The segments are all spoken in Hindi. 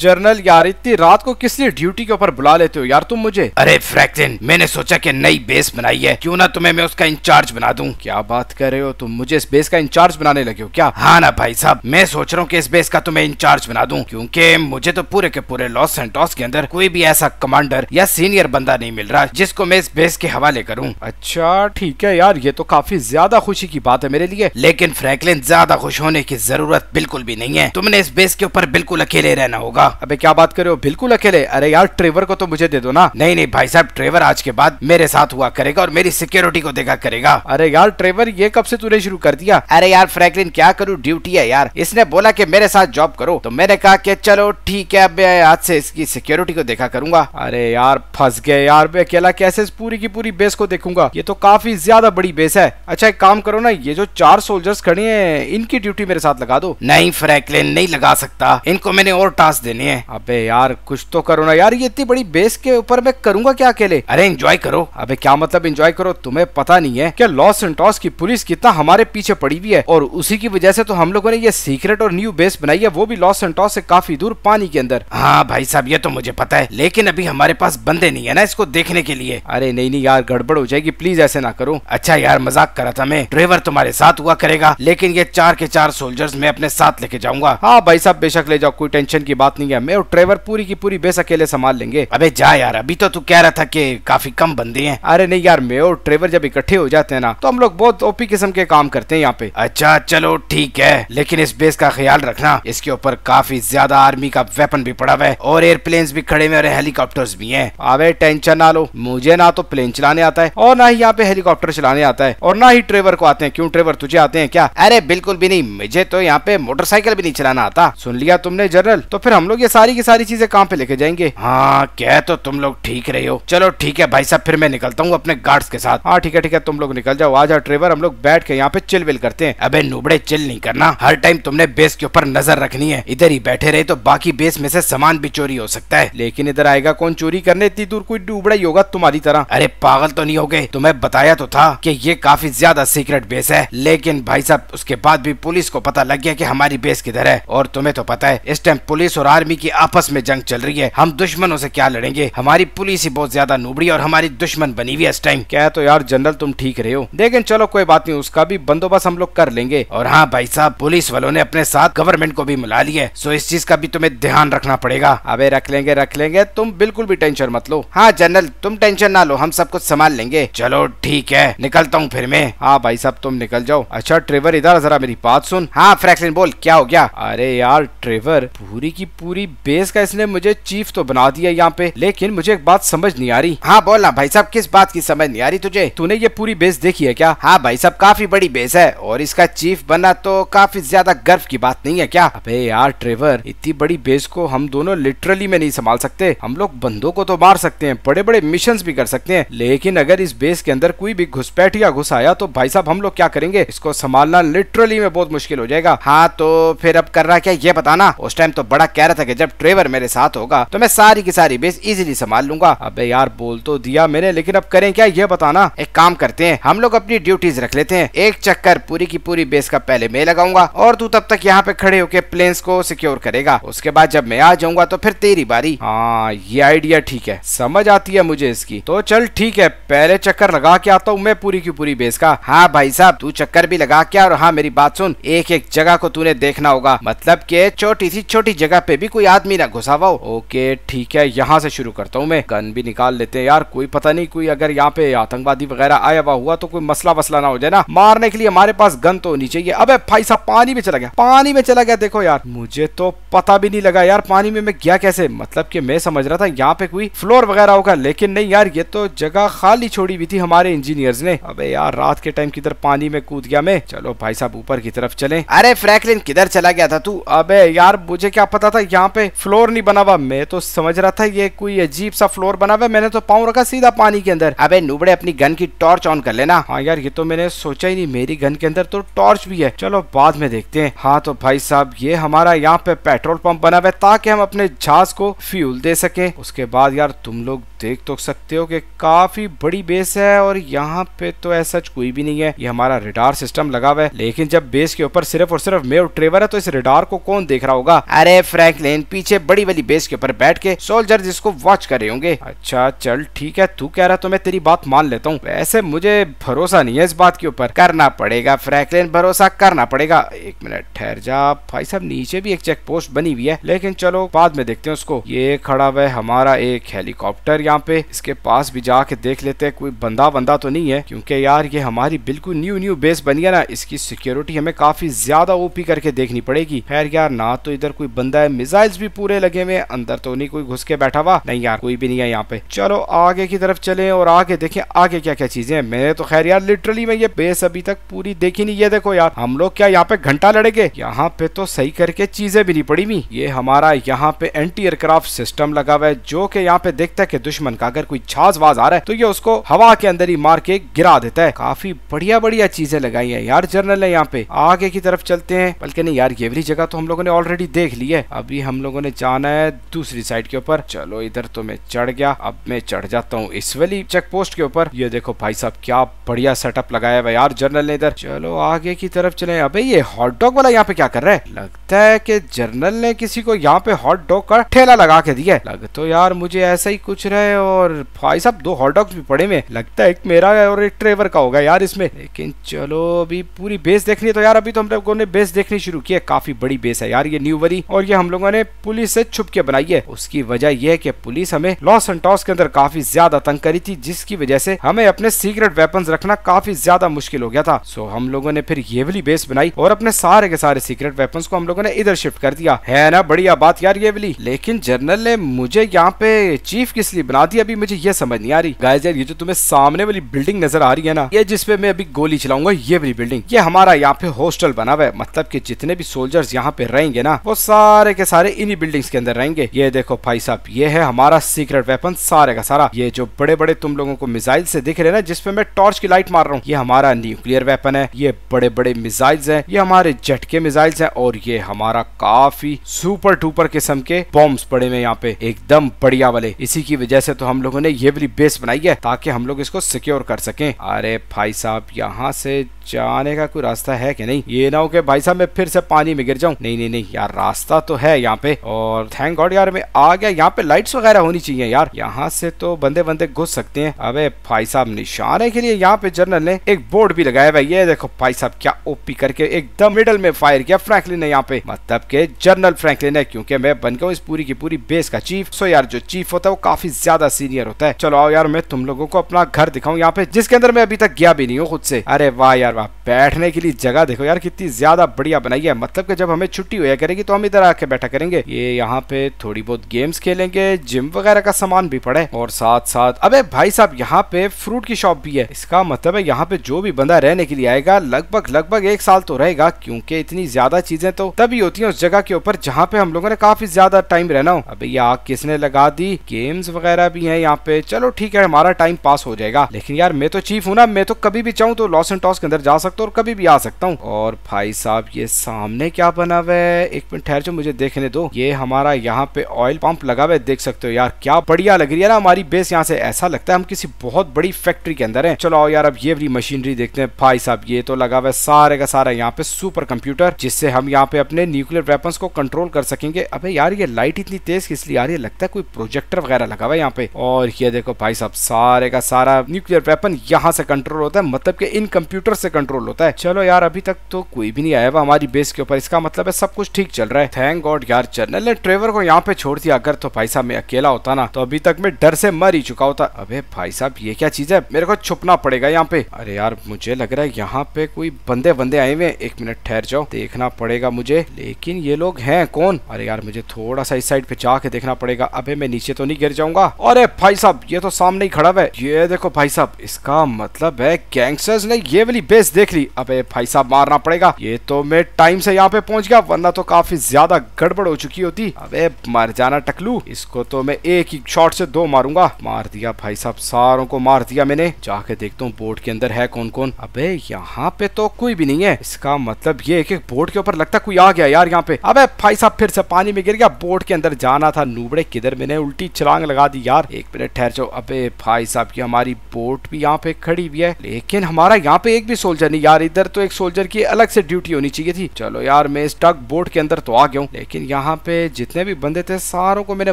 जर्नल यार इतनी रात को किस लिए ड्यूटी के ऊपर बुला लेते हो यार तुम मुझे अरे फ्रैक्टिन मैंने सोचा कि नई बेस बनाई है क्यों ना तुम्हें मैं उसका इंचार्ज बना दूं क्या बात कर रहे हो तुम मुझे इस बेस का इंचार्ज बनाने लगे हो क्या हाँ ना भाई साहब मैं सोच रहा हूँ की इस बेस का तुम्हें तो इंचार्ज बना दूं क्योंकि मुझे तो पूरे के पूरे लॉस सेंटोस के अंदर कोई भी ऐसा कमांडर या सीनियर बंदा नहीं मिल रहा जिसको मैं इस बेस के हवाले करूँ अच्छा ठीक है यार ये तो काफी ज्यादा खुशी की बात है मेरे लिए लेकिन फ्रैंकलिन ज्यादा खुश होने की जरूरत बिल्कुल भी नहीं है तुमने इस बेस के ऊपर बिल्कुल अकेले रहना होगा अबे क्या बात कर रहे हो बिल्कुल अकेले अरे यार ट्रेवर को तो मुझे दे दो ना नहीं नहीं भाई साहब ट्रेवर आज के बाद मेरे साथ हुआ करेगा और मेरी सिक्योरिटी को देखा करेगा अरे यार ट्रेवर ये कब से तूने शुरू कर दिया अरे यार फ्रैंकलिन क्या करूँ ड्यूटी है यार इसने बोला की मेरे साथ जॉब करो तो मैंने कहा की चलो ठीक है मैं आज से इसकी सिक्योरिटी को देखा करूंगा अरे यार फंस गए यार मैं अकेला कैसे इस पूरी की पूरी बेस को देखूंगा ये तो काफी ज्यादा बड़ी बेस है अच्छा एक काम करो ना ये जो चार सोल्जर्स खड़े हैं इनकी ड्यूटी मेरे साथ लगा दो नहीं फ्रैंकलिन नहीं लगा सकता इनको मैंने और टास्क देने खेलनी है अबे यार कुछ तो करो ना यार ये इतनी बड़ी बेस के ऊपर मैं करूंगा क्या अकेले अरे एंजॉय करो अबे क्या मतलब एंजॉय करो तुम्हें पता नहीं है क्या लॉस एंटॉस की पुलिस कितना हमारे पीछे पड़ी हुई है और उसी की वजह से तो हम लोगों ने ये सीक्रेट और न्यू बेस बनाई है वो भी लॉस एंटॉस से काफी दूर पानी के अंदर हाँ भाई साहब ये तो मुझे पता है लेकिन अभी हमारे पास बंदे नहीं है ना इसको देखने के लिए अरे नहीं नहीं यार गड़बड़ हो जाएगी प्लीज ऐसे ना करो अच्छा यार मजाक करा था मैं ड्राइवर तुम्हारे साथ हुआ करेगा लेकिन ये चार के चार सोल्जर्स मैं अपने साथ लेके जाऊंगा हाँ भाई साहब बेशक ले जाओ कोई टेंशन की बात नहीं है मैं और ट्रेवर पूरी की पूरी बेस अकेले संभाल लेंगे अबे जा यार अभी तो तू कह रहा था कि काफी कम बंदे हैं अरे नहीं यार मैं और ट्रेवर जब इकट्ठे हो जाते हैं ना तो हम लोग बहुत ओपी किस्म के काम करते हैं यहाँ पे अच्छा चलो ठीक है लेकिन इस बेस का ख्याल रखना इसके ऊपर काफी ज्यादा आर्मी का वेपन भी पड़ा हुआ है और एयरप्लेन भी खड़े हुए और हेलीकॉप्टर्स भी है अब टेंशन ना लो मुझे ना तो प्लेन चलाने आता है और ना ही यहाँ पे हेलीकॉप्टर चलाने आता है और ना ही ट्रेवर को आते हैं क्यों ट्रेवर तुझे आते हैं क्या अरे बिल्कुल भी नहीं मुझे तो यहाँ पे मोटरसाइकिल भी नहीं चलाना आता सुन लिया तुमने जनरल तो फिर हम लोग ये सारी की सारी चीजें कहाँ पे लेके जाएंगे हाँ कह तो तुम लोग ठीक रहे हो चलो ठीक है भाई साहब फिर मैं निकलता हूँ अपने गार्ड्स के साथ हाँ ठीक है ठीक है तुम लोग निकल जाओ आ जाओ ट्रेवर हम लोग बैठ के यहाँ पे चिल विल करते हैं अबे नुबड़े चिल नहीं करना हर टाइम तुमने बेस के ऊपर नजर रखनी है इधर ही बैठे रहे तो बाकी बेस में से सामान भी चोरी हो सकता है लेकिन इधर आएगा कौन चोरी करने इतनी दूर कोई डूबड़ा ही होगा तुम्हारी तरह अरे पागल तो नहीं हो गए तुम्हें बताया तो था कि ये काफी ज्यादा सीक्रेट बेस है लेकिन भाई साहब उसके बाद भी पुलिस को पता लग गया कि हमारी बेस किधर है और तुम्हें तो पता है इस टाइम पुलिस और आर आर्मी की आपस में जंग चल रही है हम दुश्मनों से क्या लड़ेंगे हमारी पुलिस ही बहुत ज्यादा नुबड़ी और हमारी दुश्मन बनी हुई है इस टाइम क्या है तो यार जनरल तुम ठीक रहे हो लेकिन चलो कोई बात नहीं उसका भी बंदोबस्त हम लोग कर लेंगे और हाँ भाई साहब पुलिस वालों ने अपने साथ गवर्नमेंट को भी मिला लिया सो इस चीज का भी तुम्हें ध्यान रखना पड़ेगा अबे रख लेंगे रख लेंगे तुम बिल्कुल भी टेंशन मत लो हाँ जनरल तुम टेंशन ना लो हम सब कुछ संभाल लेंगे चलो ठीक है निकलता हूँ फिर मैं हाँ भाई साहब तुम निकल जाओ अच्छा ट्रेवर इधर जरा मेरी बात सुन हाँ फ्रैंकलिन बोल क्या हो गया अरे यार ट्रेवर पूरी की पूरी पूरी बेस का इसने मुझे चीफ तो बना दिया यहाँ पे लेकिन मुझे एक बात समझ नहीं आ रही हाँ बोला भाई साहब किस बात की समझ नहीं आ रही तुझे तूने ये पूरी बेस देखी है क्या हाँ भाई साहब काफी बड़ी बेस है और इसका चीफ बनना तो काफी ज्यादा गर्व की बात नहीं है क्या अबे यार ट्रेवर इतनी बड़ी बेस को हम दोनों लिटरली में नहीं संभाल सकते हम लोग बंदों को तो मार सकते हैं बड़े बड़े मिशन भी कर सकते हैं लेकिन अगर इस बेस के अंदर कोई भी घुसपैठ या घुस आया तो भाई साहब हम लोग क्या करेंगे इसको संभालना लिटरली में बहुत मुश्किल हो जाएगा हाँ तो फिर अब कर रहा क्या ये बताना उस टाइम तो बड़ा कह रहा था कि जब ट्रेवर मेरे साथ होगा तो मैं सारी की सारी बेस इजिली संभाल लूंगा अब यार बोल तो दिया मैंने लेकिन अब करें क्या ये बताना एक काम करते हैं हम लोग अपनी ड्यूटीज रख लेते हैं एक चक्कर पूरी की पूरी बेस का पहले मैं लगाऊंगा और तू तब तक यहाँ पे खड़े होकर प्लेन्स को सिक्योर करेगा उसके बाद जब मैं आ जाऊंगा तो फिर तेरी बारी हाँ ये आइडिया ठीक है समझ आती है मुझे इसकी तो चल ठीक है पहले चक्कर लगा के आता हूँ मैं पूरी की पूरी बेस का हाँ भाई साहब तू चक्कर भी लगा क्या और हाँ मेरी बात सुन एक एक जगह को तूने देखना होगा मतलब के छोटी सी छोटी जगह पे भी कोई आदमी ना घुसा हुआ ओके ठीक है यहाँ से शुरू करता हूँ मैं गन भी निकाल लेते हैं यार कोई पता नहीं कोई अगर यहाँ पे आतंकवादी वगैरह आया हुआ हुआ तो कोई मसला वसला ना हो जाए ना मारने के लिए हमारे पास गन तो होनी चाहिए अब भाई साहब पानी में चला गया पानी में चला गया देखो यार मुझे तो पता भी नहीं लगा यार पानी में मैं गया कैसे मतलब की मैं समझ रहा था यहाँ पे कोई फ्लोर वगैरह होगा लेकिन नहीं यार ये तो जगह खाली छोड़ी हुई थी हमारे इंजीनियर ने अब यार रात के टाइम किधर पानी में कूद गया मैं चलो भाई साहब ऊपर की तरफ चले अरे फ्रैकलिन किधर चला गया था तू अबे यार मुझे क्या पता था यहाँ पे फ्लोर नहीं बना हुआ मैं तो समझ रहा था ये कोई अजीब सा फ्लोर बना हुआ मैंने तो पाँव रखा सीधा पानी के अंदर अबे नुबड़े अपनी गन की टॉर्च ऑन कर लेना हाँ यार ये तो मैंने सोचा ही नहीं मेरी गन के अंदर तो टॉर्च भी है चलो बाद में देखते हैं हाँ तो भाई साहब ये हमारा यहाँ पे पेट्रोल पंप बना हुआ है ताकि हम अपने जहाज को फ्यूल दे सके उसके बाद यार तुम लोग देख तो सकते हो कि काफी बड़ी बेस है और यहाँ पे तो ऐसा कोई भी नहीं है ये हमारा रिडार सिस्टम लगा हुआ है लेकिन जब बेस के ऊपर सिर्फ और सिर्फ मे और ट्रेवर है तो इस रिडार को कौन देख रहा होगा अरे फ्रैंकलिन देन पीछे बड़ी वाली बेस के ऊपर बैठ के सोल्जर इसको वॉच कर रहे होंगे अच्छा चल ठीक है तू कह रहा तो मैं तेरी बात मान लेता हूँ वैसे मुझे भरोसा नहीं है इस बात के ऊपर करना पड़ेगा फ्रैंकलिन भरोसा करना पड़ेगा एक मिनट ठहर जा भाई साहब नीचे भी एक चेक पोस्ट बनी हुई है लेकिन चलो बाद में देखते हैं उसको ये खड़ा हुआ हमारा एक हेलीकॉप्टर यहाँ पे इसके पास भी जाके देख लेते हैं कोई बंदा बंदा तो नहीं है क्योंकि यार ये हमारी बिल्कुल न्यू न्यू बेस बनी है ना इसकी सिक्योरिटी हमें काफी ज्यादा ओपी करके देखनी पड़ेगी खैर यार ना तो इधर कोई बंदा है मिसाइल्स भी पूरे लगे हुए अंदर तो नहीं कोई घुस के बैठा हुआ नहीं यार कोई भी नहीं है यहाँ पे चलो आगे की तरफ चले और आगे देखे आगे क्या क्या चीजें हैं मैंने तो खैर यार लिटरली मैं ये बेस अभी तक पूरी देखी नहीं ये देखो यार हम लोग क्या यहाँ पे घंटा लड़ेंगे यहाँ पे तो सही करके चीजें भी नहीं पड़ी हुई ये हमारा यहाँ पे एंटी एयरक्राफ्ट सिस्टम लगा हुआ है जो की यहाँ पे देखता है कि दुश्मन का अगर कोई छाज वाज आ रहा है तो ये उसको हवा के अंदर ही मार के गिरा देता है काफी बढ़िया बढ़िया चीजें लगाई है यार जर्नल है यहाँ पे आगे की तरफ चलते हैं बल्कि नहीं यार ये वाली जगह तो हम लोगों ने ऑलरेडी देख ली है अभी अभी हम लोगों ने जाना है दूसरी साइड के ऊपर चलो इधर तो मैं चढ़ गया अब मैं चढ़ जाता हूँ इस वाली चेक पोस्ट के ऊपर ये देखो भाई साहब क्या बढ़िया सेटअप लगाया हुआ यार जनरल ने इधर चलो आगे की तरफ चले अभी ये हॉट डॉग वाला यहाँ पे क्या कर रहा है लगता है की जनरल ने किसी को यहाँ पे हॉट डॉग का ठेला लगा के दिया लग तो यार मुझे ऐसा ही कुछ रहे और भाई साहब दो हॉट डॉग भी पड़े में लगता है एक मेरा और एक ट्रेवर का होगा यार इसमें लेकिन चलो अभी पूरी बेस देखनी है तो यार अभी तो हम लोगों ने बेस देखनी शुरू की है काफी बड़ी बेस है यार ये न्यू वरी और ये हम लोगों मैंने पुलिस से छुप के बनाई है उसकी वजह यह है कि पुलिस हमें लॉस एंटॉस के अंदर काफी ज्यादा तंग करी थी जिसकी वजह से हमें अपने सीक्रेट वेपन रखना काफी ज्यादा मुश्किल हो गया था सो हम लोगों ने फिर ये वाली बेस बनाई और अपने सारे के सारे सीक्रेट वेपन को हम लोगों ने इधर शिफ्ट कर दिया है ना बढ़िया बात यार ये वाली लेकिन जनरल ने मुझे यहाँ पे चीफ किस लिए बना दिया अभी मुझे ये समझ नहीं आ रही गाय ये जो तुम्हें सामने वाली बिल्डिंग नजर आ रही है ना ये जिसपे मैं अभी गोली चलाऊंगा ये वाली बिल्डिंग ये हमारा यहाँ पे हॉस्टल बना हुआ है मतलब की जितने भी सोल्जर्स यहाँ पे रहेंगे ना वो सारे के सारे सारे इन्हीं बिल्डिंग्स के अंदर रहेंगे ये देखो भाई साहब ये है हमारा सीक्रेट वेपन सारे का सारा ये जो बड़े बड़े तुम लोगों को मिसाइल से दिख रहे ना जिसपे मैं टॉर्च की लाइट मार रहा हूँ ये हमारा न्यूक्लियर वेपन है ये बड़े बड़े मिसाइल्स हैं ये हमारे जेट के मिसाइल्स हैं और ये हमारा काफी सुपर टूपर किस्म के बॉम्ब्स पड़े हुए यहाँ पे एकदम बढ़िया वाले इसी की वजह से तो हम लोगों ने ये वाली बेस बनाई है ताकि हम लोग इसको सिक्योर कर सके अरे भाई साहब यहाँ से जाने का कोई रास्ता है कि नहीं ये ना हो के भाई साहब मैं फिर से पानी में गिर जाऊँ नहीं नहीं नहीं यार रास्ता तो है यार यहाँ पे और थैंक गॉड यार मैं आ गया यहाँ पे लाइट्स वगैरह होनी चाहिए यार यहाँ से तो बंदे बंदे घुस सकते हैं अबे भाई साहब निशाने के लिए यहाँ पे जनरल ने एक बोर्ड भी लगाया भाई ये देखो भाई साहब क्या ओपी करके एकदम मिडल में फायर किया फ्रैंकलिन ने यहाँ पे मतलब के जनरल फ्रैंकलिन है क्योंकि मैं बन गया इस पूरी की पूरी बेस का चीफ सो यार जो चीफ होता है वो काफी ज्यादा सीनियर होता है चलो आओ यार मैं तुम लोगों को अपना घर दिखाऊं यहाँ पे जिसके अंदर मैं अभी तक गया भी नहीं हूँ खुद से अरे वाह यार वाह बैठने के लिए जगह देखो यार कितनी ज्यादा बढ़िया बनाई है मतलब कि जब हमें छुट्टी हुआ करेगी तो हम इधर आके बैठा करेंगे ये यहाँ पे थोड़ी बहुत गेम्स खेलेंगे जिम वगैरह का सामान भी पड़े और साथ साथ अबे भाई साहब यहाँ पे फ्रूट की शॉप भी है इसका मतलब है यहाँ पे जो भी बंदा रहने के लिए आएगा लगभग लगभग एक साल तो रहेगा क्योंकि इतनी ज्यादा चीजें तो तभी होती है उस जगह के ऊपर जहाँ पे हम लोगों ने काफी ज्यादा टाइम रहना हो अबे ये आग किसने लगा दी गेम्स वगैरह भी है यहाँ पे चलो ठीक है हमारा टाइम पास हो जाएगा लेकिन यार मैं तो चीफ हूँ ना मैं तो कभी भी चाहूँ तो लॉस एंड टॉस के अंदर जा सकता हूँ और कभी भी आ सकता हूँ और भाई साहब ये सामने क्या बना हुआ है एक मिनट ठहर जो मुझे देखने दो ये हमारा यहाँ पे ऑयल पंप लगा हुआ है देख सकते हो यार क्या बढ़िया लग रही है ना हमारी बेस यहाँ से ऐसा लगता है हम किसी बहुत बड़ी फैक्ट्री के अंदर है चलो आओ यार अब ये भी मशीनरी देखते हैं भाई साहब ये तो लगा हुआ है सारे का सारा यहाँ पे सुपर कंप्यूटर जिससे हम यहाँ पे अपने न्यूक्लियर वेपन को कंट्रोल कर सकेंगे अब यार ये लाइट इतनी तेज किस लिए आ लगता है कोई प्रोजेक्टर वगैरह लगा हुआ है यहाँ पे और ये देखो भाई साहब सारे का सारा न्यूक्लियर वेपन यहाँ से कंट्रोल होता है मतलब की इन कंप्यूटर से कंट्रोल होता है चलो यार अभी तक तो कोई भी नहीं आया हुआ हमारी बेस के ऊपर इसका मतलब है सब कुछ ठीक चल रहा है थैंक गॉड यार आर्चर ने ले ट्रेवर को यहाँ पे छोड़ दिया अगर तो भाई साहब मैं अकेला होता ना तो अभी तक मैं डर से मर ही चुका होता अबे भाई साहब ये क्या चीज है मेरे को छुपना पड़ेगा यहाँ पे अरे यार मुझे लग रहा है यहाँ पे कोई बंदे बंदे आए हुए एक मिनट ठहर जाओ देखना पड़ेगा मुझे लेकिन ये लोग हैं कौन अरे यार मुझे थोड़ा सा इस साइड पे जाके देखना पड़ेगा अबे मैं नीचे तो नहीं गिर जाऊंगा अरे भाई साहब ये तो सामने ही खड़ा है ये देखो भाई साहब इसका मतलब है गैंगस्टर्स ने ये वाली बेस देख ली अबे भाई साहब मारना पड़ेगा ये तो मैं टाइम से यहाँ पे पहुंच गया वरना तो काफी ज्यादा गड़बड़ हो चुकी होती अबे मर जाना टकलू इसको तो मैं एक ही शॉट से दो मारूंगा मार दिया भाई साहब सारों को मार दिया मैंने जाके देखता हूँ बोर्ड के अंदर है कौन कौन अबे यहाँ पे तो कोई भी नहीं है इसका मतलब ये कि बोर्ड के ऊपर लगता कोई आ गया यार यहाँ पे अब भाई साहब फिर से पानी में गिर गया बोर्ड के अंदर जाना था नूबड़े किधर मैंने उल्टी छलांग लगा दी यार एक मिनट ठहर जाओ अबे भाई साहब की हमारी बोट भी यहाँ पे खड़ी हुई है लेकिन हमारा यहाँ पे एक भी सोल्जर नहीं यार इधर तो एक सोल्जर की अलग से ड्यूटी होनी चाहिए थी चलो यार मैं इस टक बोट के अंदर तो आ गया हूँ लेकिन यहाँ पे जितने भी बंदे थे सारों को मैंने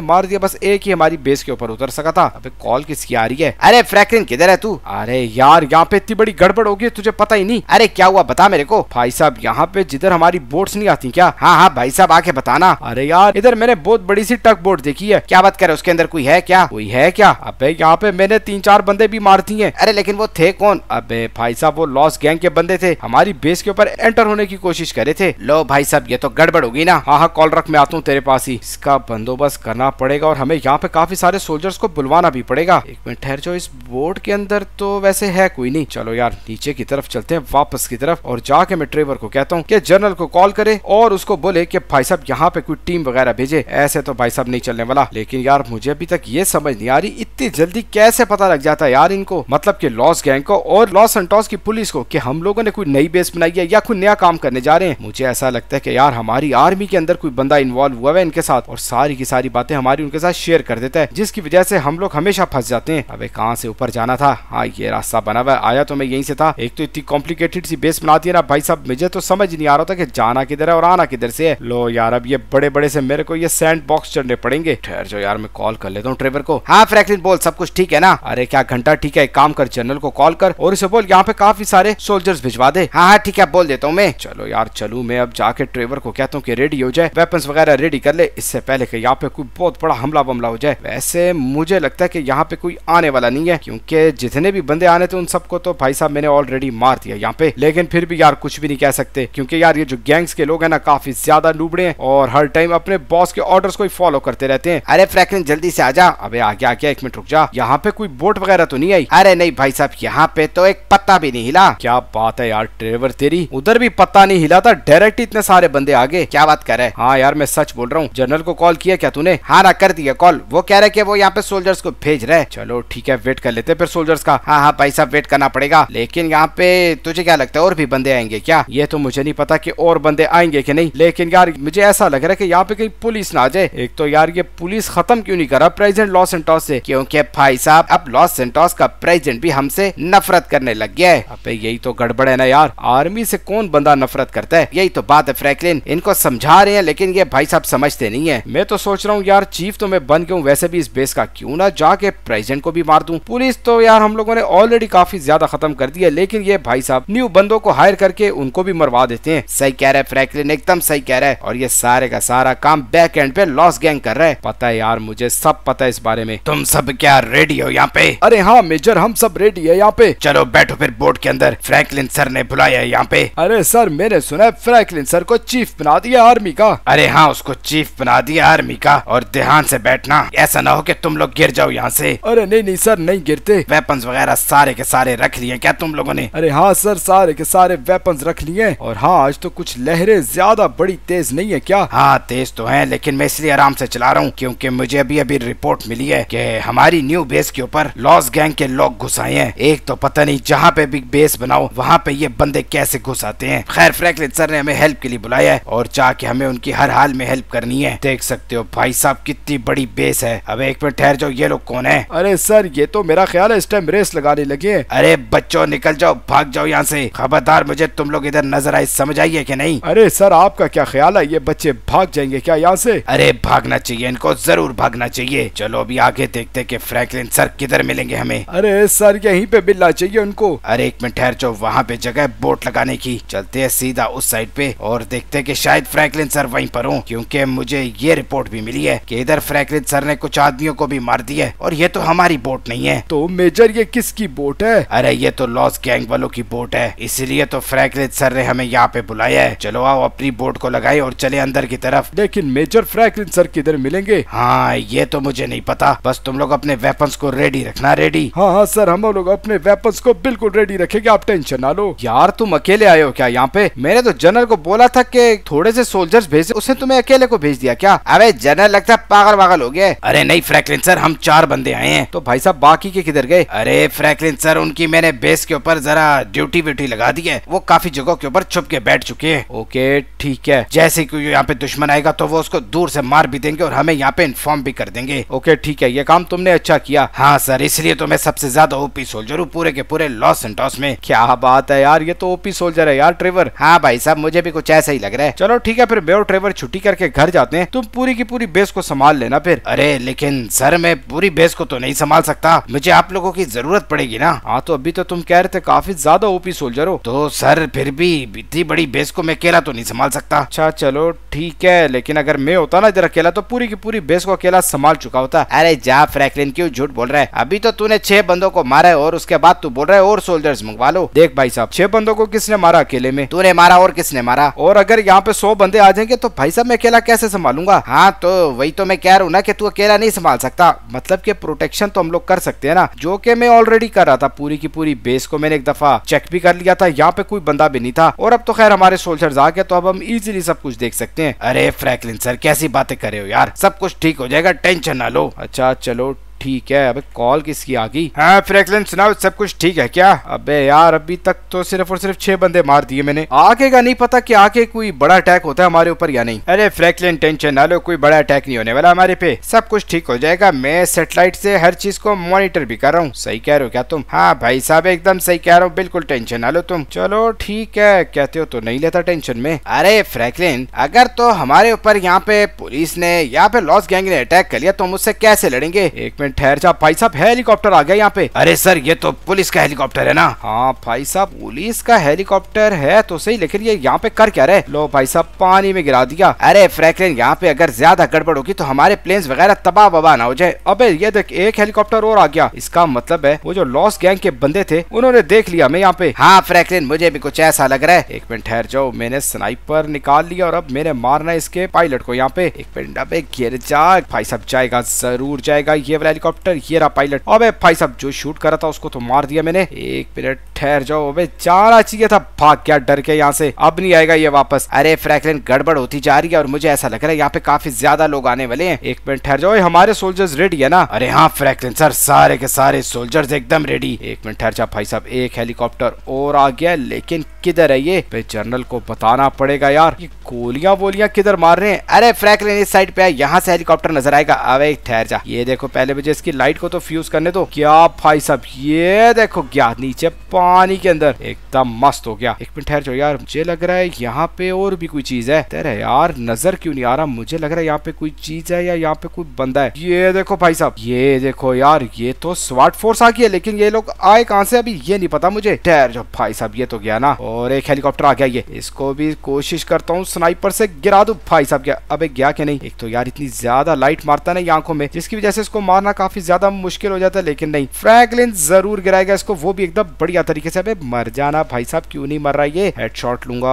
मार दिया बस एक ही हमारी बेस के ऊपर उतर सका था अबे कॉल किसकी आ रही है अरे फ्रैकलिन किधर है तू अरे यार यहाँ पे इतनी बड़ी गड़बड़ होगी तुझे पता ही नहीं अरे क्या हुआ बता मेरे को भाई साहब यहाँ पे जिधर हमारी बोट्स नहीं आती क्या हाँ हाँ भाई साहब आके बताना अरे यार इधर मैंने बहुत बड़ी सी टक बोट देखी है क्या बात करे उसके अंदर कोई है क्या कोई है क्या अबे यहाँ पे मैंने तीन चार बंदे भी मार दिए अरे लेकिन वो थे कौन अबे भाई साहब वो लॉस गैंग के बंदे थे हमारी बेस के ऊपर एंटर होने की कोशिश करे थे लो भाई साहब ये तो गड़बड़ होगी ना हाँ हाँ कॉल रख फटाक में आता हूँ तेरे पास ही इसका बंदोबस्त करना पड़ेगा और हमें यहाँ पे काफी सारे सोल्जर्स को बुलवाना भी पड़ेगा एक मिनट ठहर जाओ इस बोर्ड के अंदर तो वैसे है कोई नहीं चलो यार नीचे की तरफ चलते हैं वापस की तरफ और जाके मैं ट्रेवर को कहता हूँ की जनरल को कॉल करे और उसको बोले की भाई साहब यहाँ पे कोई टीम वगैरह भेजे ऐसे तो भाई साहब नहीं चलने वाला लेकिन यार मुझे अभी तक ये समझ नहीं आ रही इतनी जल्दी कैसे पता लग जाता है यार इनको मतलब की लॉस गैंग को और लॉस एंटॉस की पुलिस को की हम लोगों ने कोई नई बेस बनाई है या कोई नया काम करने जा रहे हैं मुझे ऐसा लगता है की यार हमारी आर्मी के अंदर कोई बंदा इन्वॉल्व हुआ है इनके साथ और सारी की सारी बातें हमारी उनके साथ शेयर कर देता है जिसकी वजह से हम लोग हमेशा फंस जाते हैं अब कहाँ से ऊपर जाना था हाँ ये रास्ता बना हुआ आया तो मैं यही से था एक तो इतनी कॉम्प्लिकेटेड सी बेस बनाती है ना भाई साहब मुझे तो समझ नहीं आ रहा था की जाना किधर है और आना किधर से है लो यार अब ये बड़े बड़े से मेरे को ये सैंड बॉक्स चढ़ने पड़ेंगे ठहर जो यार मैं कॉल कर लेता हूँ ट्रेवर को हाँ फ्रैंकलिन बोल सब कुछ ठीक है ना अरे क्या घंटा ठीक है एक काम कर जनरल को कॉल कर और उसे बोल यहाँ पे काफी सारे सोल्जर्स भिजवा दे हाँ हाँ ठीक है बोल देता हूँ मैं चलो यार चलू मैं अब जाके ट्रेवर को कहता हूँ की रेडी हो जाए वेपन वगैरह रेडी कर ले इससे पहले कि यहाँ पे कोई बहुत बड़ा हमला बमला हो जाए वैसे मुझे लगता है कि यहाँ पे कोई आने वाला नहीं है क्योंकि जितने भी बंदे आने थे उन सबको तो भाई साहब मैंने ऑलरेडी मार दिया यहाँ पे लेकिन फिर भी यार कुछ भी नहीं कह सकते क्योंकि यार ये जो गैंग्स के लोग है ना काफी ज्यादा डूबड़े हैं और हर टाइम अपने बॉस के ऑर्डर को ही फॉलो करते रहते हैं अरे फ्रैकलिन जल्दी से आ जा अबे आ गया आ गया एक मिनट रुक जा यहाँ पे कोई बोट वगैरह तो नहीं आई अरे नहीं भाई साहब यहाँ पे तो एक पत्ता भी नहीं हिला क्या बात है यार ड्राइवर तेरी उधर भी पत्ता नहीं हिला था डायरेक्ट इतने सारे बंदे आगे क्या बात कर रहे हैं हाँ यार मैं सच बोल रहा हूँ जनरल को कॉल किया क्या तूने हाँ ना हाँ, कर दिया कॉल वो कह रहे कि वो यहाँ पे सोल्जर्स को भेज रहे चलो ठीक है वेट कर लेते फिर सोल्जर्स का हाँ हाँ भाई साहब वेट करना पड़ेगा लेकिन यहाँ पे तुझे क्या लगता है और भी बंदे आएंगे क्या ये तो मुझे नहीं पता की और बंदे आएंगे की नहीं लेकिन यार मुझे ऐसा लग रहा है की यहाँ पे कहीं पुलिस ना आ जाए एक तो यार ये पुलिस खत्म क्यों नहीं रहा प्रेजेंट लॉस एंटॉस ऐसी क्यूँकी भाई साहब अब लॉस सेंटोस का प्रेजेंट भी हमसे नफरत करने लग गया है अबे यही तो गड़बड़ है ना यार आर्मी से कौन बंदा नफरत करता है यही तो बात है फ्रैंकलिन इनको समझा रहे हैं लेकिन ये भाई साहब समझते नहीं है मैं तो सोच रहा हूँ यार चीफ तो मैं बन गया वैसे भी इस बेस का क्यों ना जाके प्रेजेंट को भी मार दू पुलिस तो यार हम लोगों ने ऑलरेडी काफी ज्यादा खत्म कर दिया है लेकिन ये भाई साहब न्यू बंदों को हायर करके उनको भी मरवा देते हैं सही कह रहे फ्रैंकलिन एकदम सही कह रहे और ये सारे का सारा काम बैक एंड पे लॉस गैंग कर रहे पता है यार मुझे सब पता है इस बारे में तुम सब क्या रेडी हो यहाँ पे अरे हाँ मेजर हम सब रेडी है यहाँ पे चलो बैठो फिर बोर्ड के अंदर फ्रैंकलिन सर ने बुलाया यहाँ पे अरे सर मैंने सुना फ्रैंकलिन सर को चीफ बना दिया आर्मी का अरे हाँ यहाँ उसको चीफ बना दिया आर्मी का और ध्यान से बैठना ऐसा ना हो कि तुम लोग गिर जाओ यहाँ से अरे नहीं नहीं सर नहीं गिरते वेपन्स वगैरह सारे के सारे रख लिए क्या तुम लोगों ने अरे हाँ सर सारे के सारे वेपन्स रख लिए और हाँ आज तो कुछ लहरें ज्यादा बड़ी तेज नहीं है क्या हाँ तेज तो है लेकिन मैं इसलिए आराम से चला रहा हूँ क्यूँकी मुझे अभी अभी रिपोर्ट मिली है की हमारी न्यू बेस के ऊपर लॉस गैंग के लोग घुस आए हैं एक तो पता नहीं जहाँ पे भी बेस बनाओ वहाँ पे ये बंदे कैसे घुस आते हैं खैर फ्रैंकलिन सर ने हमें हेल्प के लिए बुलाया है और चाह के हमें उनकी हर हाल हाल में हेल्प करनी है देख सकते हो भाई साहब कितनी बड़ी बेस है अब एक मिनट ठहर जाओ ये लोग कौन है अरे सर ये तो मेरा ख्याल है इस टाइम रेस लगाने लगे अरे बच्चों निकल जाओ भाग जाओ यहाँ से खबरदार मुझे तुम लोग इधर नजर आए समझ आइए की नहीं अरे सर आपका क्या ख्याल है ये बच्चे भाग जाएंगे क्या यहाँ से अरे भागना चाहिए इनको जरूर भागना चाहिए चलो अभी आगे देखते कि फ्रैंकलिन सर किधर मिलेंगे हमें अरे सर यहीं पे मिलना चाहिए उनको अरे एक मिनट ठहर जाओ वहाँ पे जगह बोट लगाने की चलते हैं सीधा उस साइड पे और देखते हैं कि शायद फ्रैंकलिन सर वहीं पर करूं क्योंकि मुझे ये रिपोर्ट भी मिली है कि इधर फ्रैंकलिन सर ने कुछ आदमियों को भी मार दिया है और ये तो हमारी बोट नहीं है तो मेजर ये किसकी बोट है अरे ये तो लॉस गैंग वालों की बोट है इसलिए तो फ्रैंकलिन सर ने हमें यहाँ पे बुलाया है चलो आओ अपनी बोट को लगाए और चले अंदर की तरफ लेकिन मेजर फ्रैंकलिन सर किधर मिलेंगे हाँ ये तो मुझे नहीं पता बस तुम लोग अपने वेपन को रेडी रखना रेडी हाँ हाँ सर हम लोग अपने वेपन को बिल्कुल रेडी रखेंगे आप टेंशन ना लो यार तुम अकेले आए हो क्या यहाँ पे मैंने तो जनरल को बोला था कि थोड़े से सोल्जर्स भेजे उसे तुम्हें अकेले को भेज दिया क्या अरे जनरल लगता है पागल वागल हो गए अरे नहीं फ्रैंकलिन सर हम चार बंदे आए हैं तो भाई साहब बाकी के किधर गए अरे फ्रैंकलिन सर उनकी मैंने बेस के ऊपर जरा ड्यूटी व्यूटी लगा दी है वो काफी जगह के ऊपर छुप के बैठ चुके हैं ओके ठीक है जैसे की यहाँ पे दुश्मन आएगा तो वो उसको दूर से मार भी देंगे और हमें यहाँ पे इन्फॉर्म भी कर देंगे ओके ठीक है ये काम तुमने अच्छा किया हाँ सर इसलिए तो मैं सबसे ज्यादा ओपी सोल्जर हूँ पूरे के पूरे लॉस एंटॉस में क्या बात है यार ये तो ओपी सोल्जर है यार ट्रेवर हाँ भाई साहब मुझे भी कुछ ऐसा ही लग रहा है चलो ठीक है फिर बेओ ट्रेवर छुट्टी करके घर जाते हैं तुम पूरी की पूरी बेस को संभाल लेना फिर अरे लेकिन सर मैं पूरी बेस को तो नहीं संभाल सकता मुझे आप लोगों की जरूरत पड़ेगी ना हाँ तो अभी तो तुम कह रहे थे काफी ज्यादा ओपी सोल्जर हो तो सर फिर भी इतनी बड़ी बेस को मैं अकेला तो नहीं संभाल सकता अच्छा चलो ठीक है लेकिन अगर मैं होता ना इधर अकेला तो पूरी की पूरी बेस को अकेला संभाल चुका होता अरे जा फ्रैंकलिन क्यों झूठ बोल रहा है अभी तो तूने छह बंदों को मारा है और उसके बाद तू बोल रहा है और सोल्जर्स मंगवा लो देख भाई साहब छह बंदों को किसने मारा अकेले में तूने मारा और किसने मारा और अगर यहाँ पे सौ बंदे आ जाएंगे तो भाई सब मैं अकेला कैसे संभालूंगा हाँ तो वही तो मैं कह रहा हूँ ना कि तू अकेला नहीं संभाल सकता मतलब कि प्रोटेक्शन तो हम लोग कर सकते हैं ना जो कि मैं ऑलरेडी कर रहा था पूरी की पूरी बेस को मैंने एक दफा चेक भी कर लिया था यहाँ पे कोई बंदा भी नहीं था और अब तो खैर हमारे सोल्जर आ गए तो अब हम इजिली सब कुछ देख सकते हैं अरे फ्रैकलिन सर कैसी बातें करे हो यार सब कुछ ठीक हो जाएगा टेंशन ना लो अच्छा चलो ठीक है अबे कॉल किसकी आ गई हाँ सुना सब कुछ ठीक है क्या अबे यार अभी तक तो सिर्फ और सिर्फ छह बंदे मार दिए मैंने आगे का नहीं पता कि आगे कोई बड़ा अटैक होता है हमारे ऊपर या नहीं अरे फ्रैंकलिन टेंशन ना लो कोई बड़ा अटैक नहीं होने वाला हमारे पे सब कुछ ठीक हो जाएगा मैं सेटेलाइट से हर चीज को मॉनिटर भी कर रहा हूँ सही कह रहे हो क्या तुम हाँ भाई साहब एकदम सही कह रहा हूँ बिल्कुल टेंशन ना लो तुम चलो ठीक है कहते हो तो नहीं लेता टेंशन में अरे फ्रैकलिन अगर तो हमारे ऊपर यहाँ पे पुलिस ने यहाँ पे लॉस गैंग ने अटैक कर लिया तो हम उससे कैसे लड़ेंगे एक मिनट मिनट ठहर जा भाई साहब हेलीकॉप्टर आ गया यहाँ पे अरे सर ये तो पुलिस का हेलीकॉप्टर है ना हाँ भाई साहब पुलिस का हेलीकॉप्टर है तो सही लेकिन ये यहाँ पे कर क्या रहे लो भाई साहब पानी में गिरा दिया अरे फ्रैंकलिन यहाँ पे अगर ज्यादा गड़बड़ होगी तो हमारे प्लेन वगैरह तबाह बबा ना हो जाए अबे ये देख एक हेलीकॉप्टर और आ गया इसका मतलब है वो जो लॉस गैंग के बंदे थे उन्होंने देख लिया मैं यहाँ पे हाँ फ्रैंकलिन मुझे भी कुछ ऐसा लग रहा है एक मिनट ठहर जाओ मैंने स्नाइपर निकाल लिया और अब मैंने मारना इसके पायलट को यहाँ पे एक मिनट अब गिर जा भाई साहब जाएगा जरूर जाएगा ये वाला हेलीकॉप्टर ये रहा पायलट अबे भाई साहब जो शूट करा था उसको तो मार दिया मैंने एक मिनट ठहर जाओ अबे जाना चाहिए था भाग गया डर के यहाँ से अब नहीं आएगा ये वापस अरे फ्रैंकलिन गड़बड़ होती जा रही है और मुझे ऐसा लग रहा है यहाँ पे काफी ज्यादा लोग आने वाले हैं एक मिनट ठहर जाओ हमारे सोल्जर्स रेडी है ना अरे हाँ फ्रैंकलिन सर सारे के सारे सोल्जर्स एकदम रेडी एक मिनट ठहर जाओ भाई साहब एक हेलीकॉप्टर और आ गया लेकिन किधर है ये जनरल को बताना पड़ेगा यार ये गोलियां वोलियां किधर मार रहे हैं अरे फ्रैंकलिन इस साइड पे है यहाँ से हेलीकॉप्टर नजर आएगा अब ठहर जा ये देखो पहले मुझे इसकी लाइट को तो फ्यूज करने दो क्या भाई साहब ये देखो क्या नीचे पानी के अंदर एकदम मस्त हो गया एक मिनट ठहर जाओ यार मुझे लग रहा है यहाँ पे और भी कोई चीज है तेरे यार नजर क्यों नहीं आ रहा मुझे लग रहा है यहाँ पे कोई चीज है या यहाँ पे कोई बंदा है ये देखो भाई साहब ये देखो यार ये तो स्वाट फोर्स आ गई है लेकिन ये लोग आए कहा से अभी ये नहीं पता मुझे ठहर जाओ भाई साहब ये तो गया ना और एक हेलीकॉप्टर आ गया ये इसको भी कोशिश करता हूँ स्नाइपर से गिरा दू भाई साहब क्या अब गया क्या नहीं एक तो यार इतनी ज्यादा लाइट मारता ना ये आंखों में जिसकी वजह से इसको मारना काफी ज्यादा मुश्किल हो जाता है लेकिन नहीं फ्रैंकलिन जरूर गिराएगा इसको वो भी एकदम बढ़िया तरीके से अबे मर जाना भाई साहब क्यों नहीं मर रहा ये हेडशॉट लूंगा